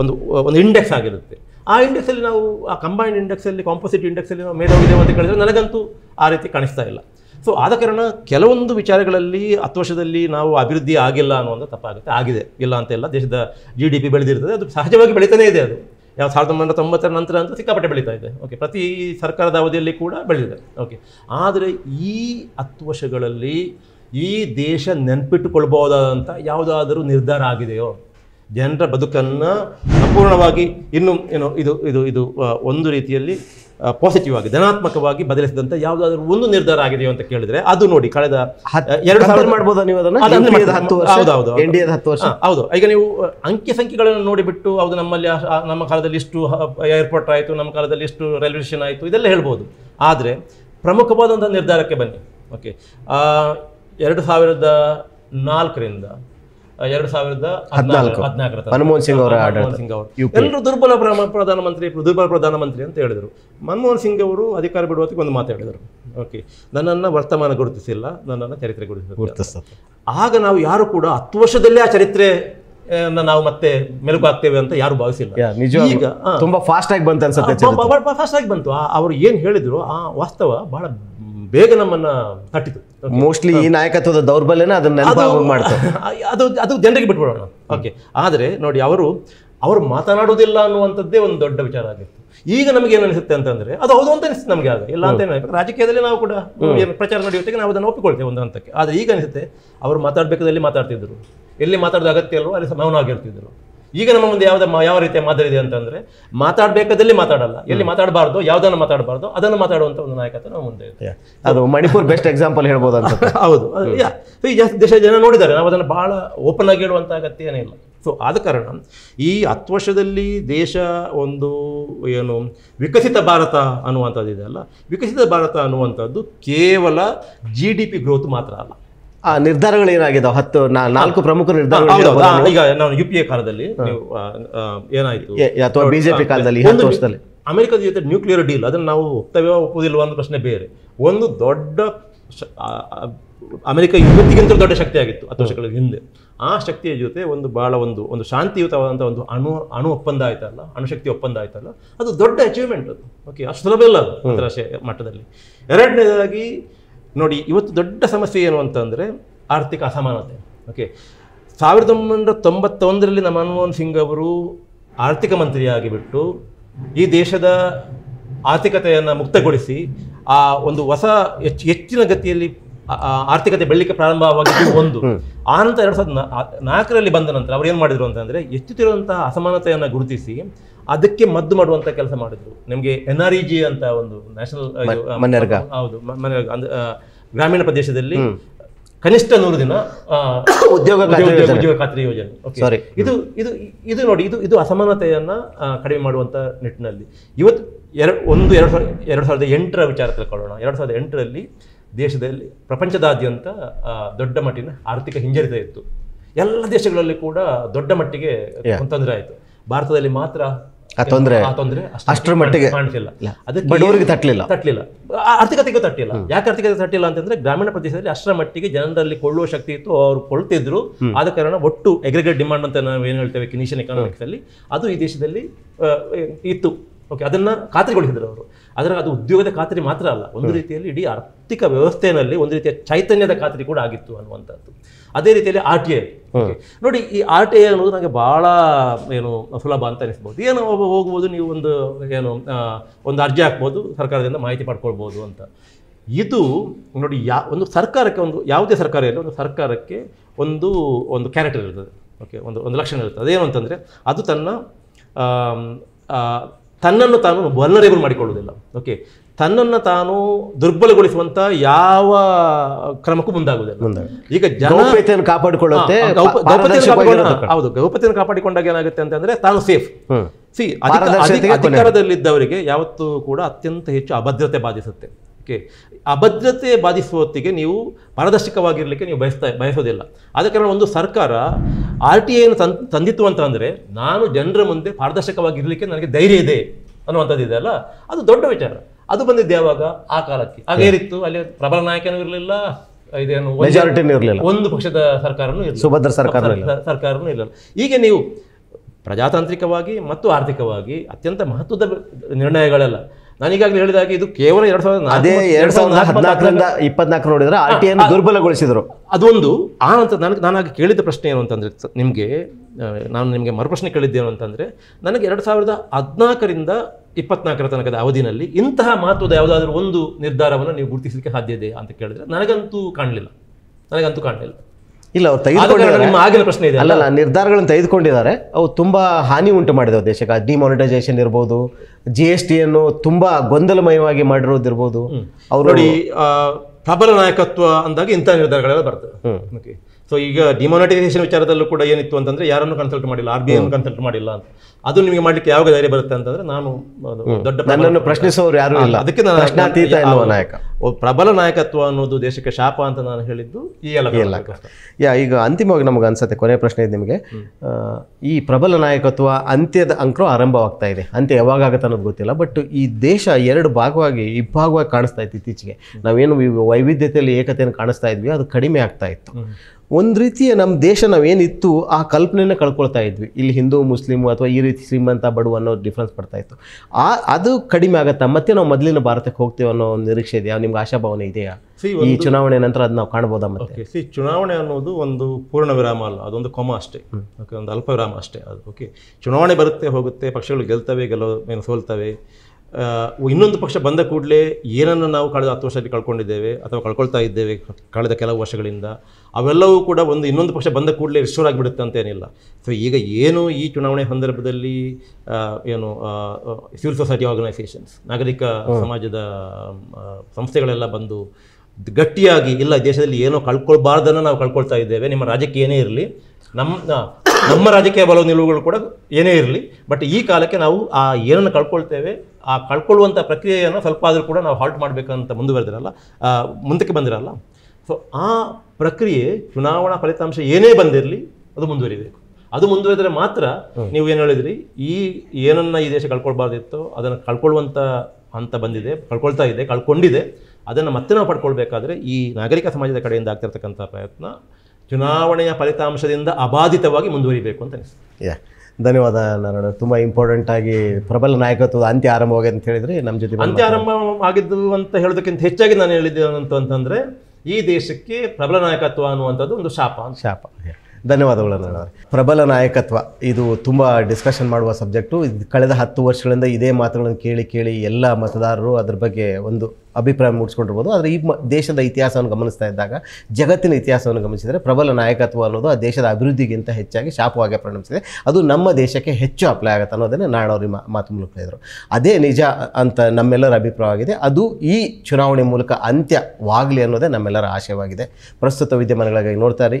ಒಂದು ಒಂದು ಇಂಡೆಕ್ಸ್ ಆಗಿರುತ್ತೆ ಆ ಇಂಡೆಕ್ಸಲ್ಲಿ ನಾವು ಆ ಕಂಬೈನ್ಡ್ ಇಂಡೆಕ್ಸಲ್ಲಿ ಕಾಂಪೋಸಿಟ್ ಇಂಡೆಕ್ಸಲ್ಲಿ ನಾವು ಮೇಧಾವಿದ್ದೇವೆ ಅಂತ ಕೇಳಿದರೆ ನನಗಂತೂ ಆ ರೀತಿ ಕಾಣಿಸ್ತಾ ಇಲ್ಲ ಸೊ ಆದ ಕಾರಣ ಕೆಲವೊಂದು ವಿಚಾರಗಳಲ್ಲಿ ಹತ್ತು ವರ್ಷದಲ್ಲಿ ನಾವು ಅಭಿವೃದ್ಧಿ ಆಗಿಲ್ಲ ಅನ್ನೋದು ತಪ್ಪಾಗುತ್ತೆ ಆಗಿದೆ ಇಲ್ಲ ಅಂತೆಲ್ಲ ದೇಶದ ಜಿ ಡಿ ಪಿ ಬೆಳೆದಿರ್ತದೆ ಅದು ಸಹಜವಾಗಿ ಬೆಳೀತಾನೆ ಇದೆ ಅದು ಯಾವ ಸಾವಿರದ ಒಂಬೈನೂರ ತೊಂಬತ್ತರ ನಂತರ ಅಂತೂ ಸಿಕ್ಕಾಪಟ್ಟೆ ಬೆಳೀತಾ ಇದೆ ಓಕೆ ಪ್ರತಿ ಸರ್ಕಾರದ ಅವಧಿಯಲ್ಲಿ ಕೂಡ ಬೆಳೆದಿದೆ ಓಕೆ ಆದರೆ ಈ ಹತ್ತು ವರ್ಷಗಳಲ್ಲಿ ಈ ದೇಶ ನೆನ್ಪಿಟ್ಟುಕೊಳ್ಬಹುದಾದಂತಹ ಯಾವುದಾದರೂ ನಿರ್ಧಾರ ಆಗಿದೆಯೋ ಜನರ ಬದುಕನ್ನು ಸಂಪೂರ್ಣವಾಗಿ ಇನ್ನು ಏನು ಇದು ಇದು ಇದು ಒಂದು ರೀತಿಯಲ್ಲಿ ಪಾಸಿಟಿವ್ ಆಗಿ ಧನಾತ್ಮಕವಾಗಿ ಬದಲಿಸಿದಂತ ಯಾವುದಾದ್ರೂ ಒಂದು ನಿರ್ಧಾರ ಆಗಿದೆಯೋ ಅಂತ ಕೇಳಿದ್ರೆ ಅದು ನೋಡಿ ಕಳೆದ ಎರಡು ಸಾವಿರ ಮಾಡ್ಬೋದಾ ಹೌದು ಹೌದು ಈಗ ನೀವು ಅಂಕಿ ಸಂಖ್ಯೆಗಳನ್ನು ನೋಡಿಬಿಟ್ಟು ಹೌದು ನಮ್ಮಲ್ಲಿ ನಮ್ಮ ಕಾಲದಲ್ಲಿ ಇಷ್ಟು ಏರ್ಪೋರ್ಟ್ ಆಯಿತು ನಮ್ಮ ಕಾಲದಲ್ಲಿ ಇಷ್ಟು ರೈಲ್ವೆ ಸ್ಟೇಷನ್ ಆಯಿತು ಇದೆಲ್ಲ ಹೇಳ್ಬೋದು ಆದರೆ ಪ್ರಮುಖವಾದಂಥ ನಿರ್ಧಾರಕ್ಕೆ ಬನ್ನಿ ಓಕೆ ಎರಡು ಸಾವಿರದ ನಾಲ್ಕರಿಂದ ಎರಡು ಸಾವಿರದ ಹದಿನಾಲ್ಕು ಹದಿನಾಲ್ಕರ ಮನಮೋಹನ್ ಸಿಂಗ್ ಅವರ ಸಿಂಗ್ ಅವರು ಎಲ್ಲರೂ ದುರ್ಬಲ ಪ್ರಧಾನಮಂತ್ರಿ ದುರ್ಬಲ ಪ್ರಧಾನಮಂತ್ರಿ ಅಂತ ಹೇಳಿದರು ಮನಮೋಹನ್ ಸಿಂಗ್ ಅವರು ಅಧಿಕಾರ ಬಿಡುವತ್ತಿಗೆ ಒಂದು ಮಾತಾಡಿದರು ಓಕೆ ನನ್ನನ್ನು ವರ್ತಮಾನ ಗುರುತಿಸಿಲ್ಲ ನನ್ನನ್ನು ಚರಿತ್ರೆ ಗುರುತಿಸಿಲ್ಲ ಆಗ ನಾವು ಯಾರು ಕೂಡ ಹತ್ತು ವರ್ಷದಲ್ಲೇ ಆ ಚರಿತ್ರೆ ನಾವು ಮತ್ತೆ ಮೆಲುಕು ಅಂತ ಯಾರು ಭಾವಿಸಿಲ್ಲ ಈಗ ತುಂಬಾ ಫಾಸ್ಟ್ ಆಗಿ ಬಂತು ಅನ್ಸುತ್ತೆ ಫಾಸ್ಟ್ ಆಗಿ ಬಂತು ಅವರು ಏನು ಹೇಳಿದ್ರು ಆ ವಾಸ್ತವ ಬಹಳ ಬೇಗ ನಮ್ಮನ್ನ ತಟ್ಟಿತು ಮೋಸ್ಟ್ಲಿ ಈ ನಾಯಕತ್ವದ ದೌರ್ಬಲ್ಯನ ಅದನ್ನ ಅದು ಅದು ಜನರಿಗೆ ಬಿಟ್ಬಿಡೋಣ ಓಕೆ ಆದರೆ ನೋಡಿ ಅವರು ಅವರು ಮಾತನಾಡೋದಿಲ್ಲ ಅನ್ನುವಂಥದ್ದೇ ಒಂದು ದೊಡ್ಡ ವಿಚಾರ ಆಗಿತ್ತು ಈಗ ನಮ್ಗೆ ಏನ್ ಅನಿಸುತ್ತೆ ಅಂತಂದ್ರೆ ಅದು ಹೌದು ಅಂತ ಅನಿಸುತ್ತೆ ನಮಗೆ ಆಗ ಇಲ್ಲ ಅಂತ ಏನಾಗುತ್ತೆ ರಾಜಕೀಯದಲ್ಲಿ ನಾವು ಕೂಡ ಪ್ರಚಾರ ನಡೆಯುತ್ತೆ ನಾವು ಅದನ್ನು ಒಪ್ಪಿಕೊಳ್ತೇವೆ ಒಂದು ಹಂತಕ್ಕೆ ಆದರೆ ಈಗ ಅನಿಸುತ್ತೆ ಅವರು ಮಾತಾಡಬೇಕಾದಲ್ಲಿ ಮಾತಾಡ್ತಿದ್ರು ಎಲ್ಲಿ ಮಾತಾಡೋದು ಅಗತ್ಯ ಅಲ್ವೋ ಅಲ್ಲಿ ಮೌನ ಆಗಿರ್ತಿದ್ರು ಈಗ ನಮ್ಮ ಮುಂದೆ ಯಾವ್ದು ಯಾವ ರೀತಿ ಮಾದರಿ ಇದೆ ಅಂತಂದ್ರೆ ಮಾತಾಡಬೇಕಾದಲ್ಲಿ ಮಾತಾಡಲ್ಲ ಎಲ್ಲಿ ಮಾತಾಡಬಾರ್ದು ಯಾವ್ದನ್ನು ಮಾತಾಡಬಾರ್ದು ಅದನ್ನು ಮಾತಾಡುವಂತ ಒಂದು ನಾಯಕತ್ವ ನಾವು ಮುಂದೆ ಅದು ಮಣಿಪುರ್ ಬೆಸ್ಟ್ ಎಕ್ಸಾಂಪಲ್ ಹೇಳ್ಬೋದು ಅಂತ ಹೌದು ಈ ದೇಶ ಜನ ನೋಡಿದ್ದಾರೆ ನಾವು ಅದನ್ನು ಬಹಳ ಓಪನ್ ಆಗಿ ಹೇಳುವಂತ ಅಗತ್ಯ ಏನಿಲ್ಲ ಸೊ ಆದ ಕಾರಣ ಈ ಹತ್ತು ವರ್ಷದಲ್ಲಿ ದೇಶ ಒಂದು ಏನು ವಿಕಸಿತ ಭಾರತ ಅನ್ನುವಂಥದ್ದು ಇದೆ ಅಲ್ಲ ವಿಕಸಿತ ಭಾರತ ಅನ್ನುವಂಥದ್ದು ಕೇವಲ ಜಿ ಡಿ ಪಿ ಗ್ರೋತ್ ಮಾತ್ರ ಅಲ್ಲ ಆ ನಿರ್ಧಾರಗಳು ಏನಾಗಿದಾವ ಹತ್ತು ನಾಲ್ಕು ಪ್ರಮುಖ ನಿರ್ಧಾರಗಳು ಈಗ ನಾವು ಯು ಪಿ ಎ ಕಾಲದಲ್ಲಿ ಏನಾಯ್ತು ಅಥವಾ ಬಿಜೆಪಿ ಕಾಲದಲ್ಲಿ ವರ್ಷದಲ್ಲಿ ಅಮೆರಿಕದ ಜೊತೆ ನ್ಯೂಕ್ಲಿಯರ್ ಡೀಲ್ ಅದನ್ನು ನಾವು ಒಪ್ತವ್ಯ ಒಪ್ಪೋದಿಲ್ವಾ ಅನ್ನೋ ಪ್ರಶ್ನೆ ಬೇರೆ ಒಂದು ದೊಡ್ಡ ಅಮೆರಿಕ ಇವತ್ತಿಗಿಂತ ದೊಡ್ಡ ಶಕ್ತಿ ಆಗಿತ್ತು ಹತ್ತು ವರ್ಷಗಳ ಹಿಂದೆ ಆ ಶಕ್ತಿಯ ಜೊತೆ ಒಂದು ಬಹಳ ಒಂದು ಒಂದು ಶಾಂತಿಯುತವಾದಂಥ ಒಂದು ಅಣು ಅಣು ಒಪ್ಪಂದ ಆಯ್ತಲ್ಲ ಅಣುಶಕ್ತಿ ಒಪ್ಪಂದ ಆಯ್ತಲ್ಲ ಅದು ದೊಡ್ಡ ಅಚೀವ್ಮೆಂಟ್ ಅದು ಓಕೆ ಅಷ್ಟು ಸುಲಭ ಇಲ್ಲ ಅದು ಅಂತರಾಷ್ಟ್ರೀಯ ಮಟ್ಟದಲ್ಲಿ ಎರಡನೇದಾಗಿ ನೋಡಿ ಇವತ್ತು ದೊಡ್ಡ ಸಮಸ್ಯೆ ಏನು ಅಂತಂದರೆ ಆರ್ಥಿಕ ಅಸಮಾನತೆ ಓಕೆ ಸಾವಿರದ ಒಂಬೈನೂರ ತೊಂಬತ್ತೊಂದರಲ್ಲಿ ನಮ್ಮ ಮನಮೋಹನ್ ಸಿಂಗ್ ಅವರು ಆರ್ಥಿಕ ಮಂತ್ರಿಯಾಗಿಬಿಟ್ಟು ಈ ದೇಶದ ಆರ್ಥಿಕತೆಯನ್ನು ಮುಕ್ತಗೊಳಿಸಿ ಆ ಒಂದು ಹೊಸ ಹೆಚ್ಚು ಹೆಚ್ಚಿನ ಗತಿಯಲ್ಲಿ ಆರ್ಥಿಕತೆ ಬೆಳಿಗ್ಗೆ ಪ್ರಾರಂಭವಾಗಿದ್ದು ಒಂದು ಆನಂತರ ಎರಡ್ ಸಾವಿರದ ನಾಲ್ಕರಲ್ಲಿ ಬಂದ ನಂತರ ಅವ್ರು ಏನು ಮಾಡಿದ್ರು ಅಂತಂದ್ರೆ ಹೆಚ್ಚುತ್ತಿರುವಂತಹ ಅಸಮಾನತೆಯನ್ನು ಗುರುತಿಸಿ ಅದಕ್ಕೆ ಮದ್ದು ಮಾಡುವಂತ ಕೆಲಸ ಮಾಡಿದ್ರು ನಿಮಗೆ ಎನ್ ಆರ್ ಇ ಅಂತ ಒಂದು ನ್ಯಾಷನಲ್ ಹೌದು ಗ್ರಾಮೀಣ ಪ್ರದೇಶದಲ್ಲಿ ಕನಿಷ್ಠ ನೂರು ದಿನ ಉದ್ಯೋಗ ಉದ್ಯೋಗ ಖಾತ್ರಿ ಯೋಜನೆ ಇದು ಇದು ಇದು ನೋಡಿ ಇದು ಇದು ಅಸಮಾನತೆಯನ್ನ ಕಡಿಮೆ ಮಾಡುವಂತ ನಿಟ್ಟಿನಲ್ಲಿ ಇವತ್ತು ಎರಡು ಒಂದು ಎರಡು ಸಾವಿರದ ಎರಡು ಸಾವಿರದ ಎಂಟರ ವಿಚಾರ ತಿಳ್ಕೊಳ್ಳೋಣ ಎರಡು ಸಾವಿರದ ಎಂಟರಲ್ಲಿ ದೇಶದಲ್ಲಿ ಪ್ರಪಂಚದಾದ್ಯಂತ ದೊಡ್ಡ ಮಟ್ಟಿನ ಆರ್ಥಿಕ ಹಿಂಜರಿತ ಇತ್ತು ಎಲ್ಲ ದೇಶಗಳಲ್ಲಿ ಕೂಡ ದೊಡ್ಡ ಮಟ್ಟಿಗೆ ತೊಂದರೆ ಆಯಿತು ಭಾರತದಲ್ಲಿ ಮಾತ್ರ ತೊಂದರೆ ಅಷ್ಟರ ಮಟ್ಟಿಗೆ ಕಾಣಿಸಿಲ್ಲ ಅದಕ್ಕೆ ತಟ್ಟಲಿಲ್ಲ ತಟ್ಟಲಿಲ್ಲ ಆರ್ಥಿಕತೆಗೂ ತಟ್ಟಿಲ್ಲ ಯಾಕೆ ಆರ್ಥಿಕತೆ ತಟ್ಟಿಲ್ಲ ಅಂತಂದ್ರೆ ಗ್ರಾಮೀಣ ಪ್ರದೇಶದಲ್ಲಿ ಅಷ್ಟರ ಮಟ್ಟಿಗೆ ಜನರಲ್ಲಿ ಕೊಳ್ಳುವ ಶಕ್ತಿ ಇತ್ತು ಅವ್ರು ಕೊಳ್ತಿದ್ರು ಆದ ಕಾರಣ ಒಟ್ಟು ಎಗ್ರಿಗೇಟ್ ಡಿಮಾಂಡ್ ಅಂತ ನಾವು ಏನು ಹೇಳ್ತೇವೆ ಕಿನಿಷನ್ ಎಕನಾಮಿಕ್ಸ್ ಅಲ್ಲಿ ಅದು ಈ ದೇಶದಲ್ಲಿ ಇತ್ತು ಓಕೆ ಅದನ್ನ ಖಾತ್ರಿಗೊಳಿಸಿದ್ರು ಅವರು ಅದರ ಅದು ಉದ್ಯೋಗದ ಖಾತ್ರಿ ಮಾತ್ರ ಅಲ್ಲ ಒಂದು ರೀತಿಯಲ್ಲಿ ಇಡೀ ಆರ್ಥಿಕ ವ್ಯವಸ್ಥೆಯಲ್ಲಿ ಒಂದು ರೀತಿಯ ಚೈತನ್ಯದ ಖಾತ್ರಿ ಕೂಡ ಆಗಿತ್ತು ಅನ್ನುವಂಥದ್ದು ಅದೇ ರೀತಿಯಲ್ಲಿ ಆರ್ ಟಿ ಐ ನೋಡಿ ಈ ಆರ್ ಟಿ ಐ ಅನ್ನೋದು ನನಗೆ ಭಾಳ ಏನು ಸುಲಭ ಅಂತ ಅನಿಸ್ಬೋದು ಏನು ಹೋಗ್ಬೋದು ನೀವು ಒಂದು ಏನು ಒಂದು ಅರ್ಜಿ ಹಾಕ್ಬೋದು ಸರ್ಕಾರದಿಂದ ಮಾಹಿತಿ ಪಡ್ಕೊಳ್ಬೋದು ಅಂತ ಇದು ನೋಡಿ ಯಾ ಒಂದು ಸರ್ಕಾರಕ್ಕೆ ಒಂದು ಯಾವುದೇ ಸರ್ಕಾರ ಇಲ್ಲ ಒಂದು ಸರ್ಕಾರಕ್ಕೆ ಒಂದು ಒಂದು ಕ್ಯಾರೆಕ್ಟರ್ ಇರ್ತದೆ ಓಕೆ ಒಂದು ಒಂದು ಲಕ್ಷಣ ಇರ್ತದೆ ಅದೇನು ಅಂತಂದರೆ ಅದು ತನ್ನ ತನ್ನನ್ನು ತಾನು ವಲ್ನರೇಬಲ್ ಮಾಡಿಕೊಳ್ಳುವುದಿಲ್ಲ ಓಕೆ ತನ್ನನ್ನು ತಾನು ದುರ್ಬಲಗೊಳಿಸುವಂತ ಯಾವ ಕ್ರಮಕ್ಕೂ ಮುಂದಾಗುವುದಿಲ್ಲ ಈಗ ಗೌಪ್ಯತೆಯನ್ನು ಕಾಪಾಡಿಕೊಳ್ಳುತ್ತೆ ಹೌದು ಗೌಪ್ಯತೆಯನ್ನು ಕಾಪಾಡಿಕೊಂಡಾಗ ಏನಾಗುತ್ತೆ ಅಂತಂದ್ರೆ ತಾನು ಸೇಫ್ ಸಿ ಅಧಿಕಾರದಲ್ಲಿದ್ದವರಿಗೆ ಯಾವತ್ತೂ ಕೂಡ ಅತ್ಯಂತ ಹೆಚ್ಚು ಅಭದ್ರತೆ ಬಾಧಿಸುತ್ತೆ ಅಭದ್ರತೆ ಬಾಧಿಸುವ ನೀವು ಪಾರದರ್ಶಕವಾಗಿರಲಿಕ್ಕೆ ನೀವು ಬಯಸ್ತಾ ಬಯಸೋದಿಲ್ಲ ಆದ ಕಾರಣ ಒಂದು ಸರ್ಕಾರ ಆರ್ ಟಿ ಐನ ತಂದಿತ್ತು ಅಂತ ಅಂದರೆ ನಾನು ಜನರ ಮುಂದೆ ಪಾರದರ್ಶಕವಾಗಿರಲಿಕ್ಕೆ ನನಗೆ ಧೈರ್ಯ ಇದೆ ಅನ್ನುವಂಥದ್ದು ಇದೆ ಅಲ್ಲ ಅದು ದೊಡ್ಡ ವಿಚಾರ ಅದು ಬಂದಿದ್ದೆ ಯಾವಾಗ ಆ ಕಾಲಕ್ಕೆ ಆಗ ಅಲ್ಲಿ ಪ್ರಬಲ ನಾಯಕನೂ ಇರಲಿಲ್ಲ ಇದೇನು ಮೆಜಾರಿಟಿನೂ ಇರಲಿಲ್ಲ ಒಂದು ಪಕ್ಷದ ಸರ್ಕಾರನೂ ಇರಲಿಲ್ಲ ಸುಭದ್ರ ಸರ್ಕಾರ ಸರ್ಕಾರನೂ ಇರಲಿಲ್ಲ ಈಗ ನೀವು ಪ್ರಜಾತಾಂತ್ರಿಕವಾಗಿ ಮತ್ತು ಆರ್ಥಿಕವಾಗಿ ಅತ್ಯಂತ ಮಹತ್ವದ ನಿರ್ಣಯಗಳೆಲ್ಲ ನಾನು ಈಗಾಗಲೇ ಹೇಳಿದಾಗ ಇದು ಕೇವಲ ಎರಡ್ ಸಾವಿರದ ಎರಡ್ ಸಾವಿರದ ಹದಿನಾಲ್ಕರಿಂದ ಇಪ್ಪತ್ನಾಲ್ಕು ನೋಡಿದ್ರೆ ಆರ್ ಟಿ ಐನ ದುರ್ಬಲಗೊಳಿಸಿದ್ರು ಅದೊಂದು ಆ ನಂತರ ನನಗೆ ನಾನಾಗ ಕೇಳಿದ ಪ್ರಶ್ನೆ ಏನು ಅಂತಂದ್ರೆ ನಿಮಗೆ ನಾನು ನಿಮಗೆ ಮರುಪ್ರಶ್ನೆ ಕೇಳಿದ್ದೇನು ಅಂತಂದರೆ ನನಗೆ ಎರಡು ಸಾವಿರದ ಹದಿನಾಲ್ಕರಿಂದ ಇಪ್ಪತ್ನಾಲ್ಕರ ತನಕದ ಅವಧಿನಲ್ಲಿ ಇಂತಹ ಮಹತ್ವದ ಯಾವುದಾದ್ರೂ ಒಂದು ನಿರ್ಧಾರವನ್ನು ನೀವು ಗುರುತಿಸಲಿಕ್ಕೆ ಸಾಧ್ಯ ಇದೆ ಅಂತ ಕೇಳಿದ್ರೆ ನನಗಂತೂ ಕಾಣಲಿಲ್ಲ ನನಗಂತೂ ಕಾಣಲಿಲ್ಲ ಇಲ್ಲ ಅವ್ರು ತೆಗೆದುಕೊಂಡಿದ್ದಾರೆ ಪ್ರಶ್ನೆ ಇದೆ ಅಲ್ಲ ನಿರ್ಧಾರಗಳನ್ನು ತೆಗೆದುಕೊಂಡಿದ್ದಾರೆ ಅವು ತುಂಬಾ ಹಾನಿ ಉಂಟು ಮಾಡಿದವು ದೇಶಕ್ಕೆ ಡಿಮಾನಿಟೈಸೇಷನ್ ಇರ್ಬೋದು ಜಿ ಎಸ್ ಟಿ ಅನ್ನು ತುಂಬಾ ಗೊಂದಲಮಯವಾಗಿ ಮಾಡಿರೋದಿರ್ಬೋದು ಅವರು ನೋಡಿ ಪ್ರಬಲ ನಾಯಕತ್ವ ಅಂದಾಗ ಇಂಥ ನಿರ್ಧಾರಗಳೆಲ್ಲ ಬರ್ತವೆ ಸೊ ಈಗ ಡಿಮಾನಿಟೈಸೇಷನ್ ವಿಚಾರದಲ್ಲೂ ಕೂಡ ಏನಿತ್ತು ಅಂತಂದ್ರೆ ಯಾರನ್ನು ಕನ್ಸಲ್ಟ್ ಮಾಡಿಲ್ಲ ಆರ್ ಬಿ ಐ ಕನ್ಸಲ್ಟ್ ಮಾಡಿಲ್ಲ ಅಂತ ಅದು ನಿಮಗೆ ಮಾಡ್ಲಿಕ್ಕೆ ಯಾವಾಗ ಧೈರ್ಯ ಬರುತ್ತೆ ಅಂತಂದ್ರೆ ನಾನು ದೊಡ್ಡ ನನ್ನನ್ನು ಪ್ರಶ್ನಿಸೋರು ಯಾರು ಇಲ್ಲ ಅದಕ್ಕೆ ನಾನು ನಾಯಕ ಪ್ರಬಲ ನಾಯಕತ್ವ ಅನ್ನೋದು ದೇಶಕ್ಕೆ ಶಾಪ ಅಂತ ನಾನು ಹೇಳಿದ್ದು ಈ ಎಲ್ಲ ಯಾ ಈಗ ಅಂತಿಮವಾಗಿ ನಮಗೆ ಅನ್ಸುತ್ತೆ ಕೊನೆಯ ಪ್ರಶ್ನೆ ಇದೆ ನಿಮಗೆ ಈ ಪ್ರಬಲ ನಾಯಕತ್ವ ಅಂತ್ಯದ ಅಂಕರು ಆರಂಭವಾಗ್ತಾ ಇದೆ ಅಂತ್ಯ ಯಾವಾಗ ಆಗುತ್ತೆ ಅನ್ನೋದು ಗೊತ್ತಿಲ್ಲ ಬಟ್ ಈ ದೇಶ ಎರಡು ಭಾಗವಾಗಿ ಇಬ್ಬಾಗವಾಗಿ ಕಾಣಿಸ್ತಾ ಇತ್ತು ಇತ್ತೀಚೆಗೆ ನಾವೇನು ವೈವಿಧ್ಯತೆಯಲ್ಲಿ ಏಕತೆಯನ್ನು ಕಾಣಿಸ್ತಾ ಇದ್ವಿ ಅದು ಕಡಿಮೆ ಆಗ್ತಾ ಇತ್ತು ಒಂದು ರೀತಿಯ ನಮ್ಮ ದೇಶ ನಾವೇನಿತ್ತು ಆ ಕಲ್ಪನೆಯನ್ನು ಕಳ್ಕೊಳ್ತಾ ಇದ್ವಿ ಇಲ್ಲಿ ಹಿಂದೂ ಮುಸ್ಲಿಮು ಅಥವಾ ಈ ರೀತಿ ಶ್ರೀಮಂತ ಬಡವ ಅನ್ನೋ ಡಿಫ್ರೆನ್ಸ್ ಪಡ್ತಾ ಇತ್ತು ಆ ಅದು ಕಡಿಮೆ ಆಗುತ್ತಾ ಮತ್ತೆ ನಾವು ಮೊದಲಿನ ಭಾರತಕ್ಕೆ ಹೋಗ್ತೇವೆ ಅನ್ನೋ ಒಂದು ನಿರೀಕ್ಷೆ ಇದೆಯಾ ನಿಮ್ಗೆ ಆಶಾಭಾವನೆ ಇದೆಯಾ ಈ ಚುನಾವಣೆ ನಂತರ ಅದು ನಾವು ಕಾಣ್ಬೋದಾ ಮತ್ತೆ ಸಿ ಚುನಾವಣೆ ಅನ್ನೋದು ಒಂದು ಪೂರ್ಣ ವಿರಾಮ ಅಲ್ಲ ಅದೊಂದು ಕೊಮ ಅಷ್ಟೇ ಓಕೆ ಒಂದು ಅಲ್ಪ ವಿರಾಮ ಅಷ್ಟೇ ಅದು ಓಕೆ ಚುನಾವಣೆ ಬರುತ್ತೆ ಹೋಗುತ್ತೆ ಪಕ್ಷಗಳು ಗೆಲ್ತವೆ ಗೆಲ್ಲೋ ಏನು ಸೋಲ್ತವೆ ಇನ್ನೊಂದು ಪಕ್ಷ ಬಂದ ಕೂಡಲೇ ಏನನ್ನು ನಾವು ಕಳೆದ ಹತ್ತು ವರ್ಷದಲ್ಲಿ ಕಳ್ಕೊಂಡಿದ್ದೇವೆ ಅಥವಾ ಕಳ್ಕೊಳ್ತಾ ಇದ್ದೇವೆ ಕಳೆದ ಕೆಲವು ವರ್ಷಗಳಿಂದ ಅವೆಲ್ಲವೂ ಕೂಡ ಒಂದು ಇನ್ನೊಂದು ಪಕ್ಷ ಬಂದ ಕೂಡಲೇ ರಿಸ್ಟೋರ್ ಆಗಿಬಿಡುತ್ತೆ ಅಂತೇನಿಲ್ಲ ಸೊ ಈಗ ಏನು ಈ ಚುನಾವಣೆ ಸಂದರ್ಭದಲ್ಲಿ ಏನು ಸಿವಿಲ್ ಸೊಸೈಟಿ ಆರ್ಗನೈಸೇಷನ್ಸ್ ನಾಗರಿಕ ಸಮಾಜದ ಸಂಸ್ಥೆಗಳೆಲ್ಲ ಬಂದು ಗಟ್ಟಿಯಾಗಿ ಇಲ್ಲ ದೇಶದಲ್ಲಿ ಏನೋ ಕಳ್ಕೊಳ್ಬಾರ್ದನ್ನು ನಾವು ಕಳ್ಕೊಳ್ತಾ ಇದ್ದೇವೆ ನಿಮ್ಮ ರಾಜ್ಯಕ್ಕೆ ಏನೇ ಇರಲಿ ನಮ್ಮ ನಮ್ಮ ರಾಜಕೀಯ ಬಲವು ನಿಲುವುಗಳು ಕೂಡ ಏನೇ ಇರಲಿ ಬಟ್ ಈ ಕಾಲಕ್ಕೆ ನಾವು ಆ ಏನನ್ನು ಕಳ್ಕೊಳ್ತೇವೆ ಆ ಕಳ್ಕೊಳ್ಳುವಂಥ ಪ್ರಕ್ರಿಯೆಯನ್ನು ಸ್ವಲ್ಪ ಆದರೂ ಕೂಡ ನಾವು ಹಾಲ್ಟ್ ಮಾಡಬೇಕಂತ ಮುಂದುವರೆದಿರಲ್ಲ ಮುಂದಕ್ಕೆ ಬಂದಿರಲ್ಲ ಸೊ ಆ ಪ್ರಕ್ರಿಯೆ ಚುನಾವಣಾ ಫಲಿತಾಂಶ ಏನೇ ಬಂದಿರಲಿ ಅದು ಮುಂದುವರಿಬೇಕು ಅದು ಮುಂದುವರೆದರೆ ಮಾತ್ರ ನೀವು ಏನು ಹೇಳಿದ್ರಿ ಈ ಏನನ್ನ ಈ ದೇಶ ಕಳ್ಕೊಳ್ಬಾರ್ದಿತ್ತು ಅದನ್ನು ಕಳ್ಕೊಳ್ಳುವಂಥ ಹಂತ ಬಂದಿದೆ ಕಳ್ಕೊಳ್ತಾ ಇದೆ ಕಳ್ಕೊಂಡಿದೆ ಅದನ್ನು ಮತ್ತೆ ನಾವು ಪಡ್ಕೊಳ್ಬೇಕಾದ್ರೆ ಈ ನಾಗರಿಕ ಸಮಾಜದ ಕಡೆಯಿಂದ ಆಗ್ತಿರ್ತಕ್ಕಂಥ ಪ್ರಯತ್ನ ಚುನಾವಣೆಯ ಫಲಿತಾಂಶದಿಂದ ಅಬಾಧಿತವಾಗಿ ಮುಂದುವರಿಬೇಕು ಅಂತ ಅನಿಸ್ತದೆ ಧನ್ಯವಾದ ನಾರಾಯಣ ತುಂಬ ಇಂಪಾರ್ಟೆಂಟ್ ಆಗಿ ಪ್ರಬಲ ನಾಯಕತ್ವದ ಅಂತ್ಯ ಆರಂಭವಾಗಿದೆ ಅಂತ ಹೇಳಿದ್ರೆ ನಮ್ಮ ಜೊತೆ ಅಂತ್ಯ ಆರಂಭ ಆಗಿದ್ದು ಅಂತ ಹೇಳೋದಕ್ಕಿಂತ ಹೆಚ್ಚಾಗಿ ನಾನು ಹೇಳಿದ್ದೆ ಅಂತಂದ್ರೆ ಈ ದೇಶಕ್ಕೆ ಪ್ರಬಲ ನಾಯಕತ್ವ ಅನ್ನುವಂಥದ್ದು ಒಂದು ಶಾಪ ಶಾಪ ಧನ್ಯವಾದಗಳು ಅನ್ನೋಣ ಪ್ರಬಲ ನಾಯಕತ್ವ ಇದು ತುಂಬ ಡಿಸ್ಕಷನ್ ಮಾಡುವ ಸಬ್ಜೆಕ್ಟು ಇದು ಕಳೆದ ಹತ್ತು ವರ್ಷಗಳಿಂದ ಇದೇ ಮಾತುಗಳನ್ನು ಕೇಳಿ ಕೇಳಿ ಎಲ್ಲ ಮತದಾರರು ಅದ್ರ ಬಗ್ಗೆ ಒಂದು ಅಭಿಪ್ರಾಯ ಮೂಡಿಸ್ಕೊಂಡಿರ್ಬೋದು ಆದರೆ ಈ ಮ ದೇಶದ ಇತಿಹಾಸವನ್ನು ಗಮನಿಸ್ತಾ ಇದ್ದಾಗ ಜಗತ್ತಿನ ಇತಿಹಾಸವನ್ನು ಗಮನಿಸಿದರೆ ಪ್ರಬಲ ನಾಯಕತ್ವ ಅನ್ನೋದು ಆ ದೇಶದ ಅಭಿವೃದ್ಧಿಗಿಂತ ಹೆಚ್ಚಾಗಿ ಶಾಪವಾಗಿ ಪರಿಣಮಿಸಿದೆ ಅದು ನಮ್ಮ ದೇಶಕ್ಕೆ ಹೆಚ್ಚು ಅಪ್ಲೈ ಆಗುತ್ತೆ ಅನ್ನೋದನ್ನೇ ನಾಡೋರಿ ಮಾತು ಮೂಲಕ ಹೇಳಿದರು ಅದೇ ನಿಜ ಅಂತ ನಮ್ಮೆಲ್ಲರ ಅಭಿಪ್ರಾಯವಾಗಿದೆ ಅದು ಈ ಚುನಾವಣೆ ಮೂಲಕ ಅಂತ್ಯವಾಗಲಿ ಅನ್ನೋದೇ ನಮ್ಮೆಲ್ಲರ ಆಶಯವಾಗಿದೆ ಪ್ರಸ್ತುತ ವಿದ್ಯಮಾನಗಳಾಗಿ ನೋಡ್ತಾ ರೀ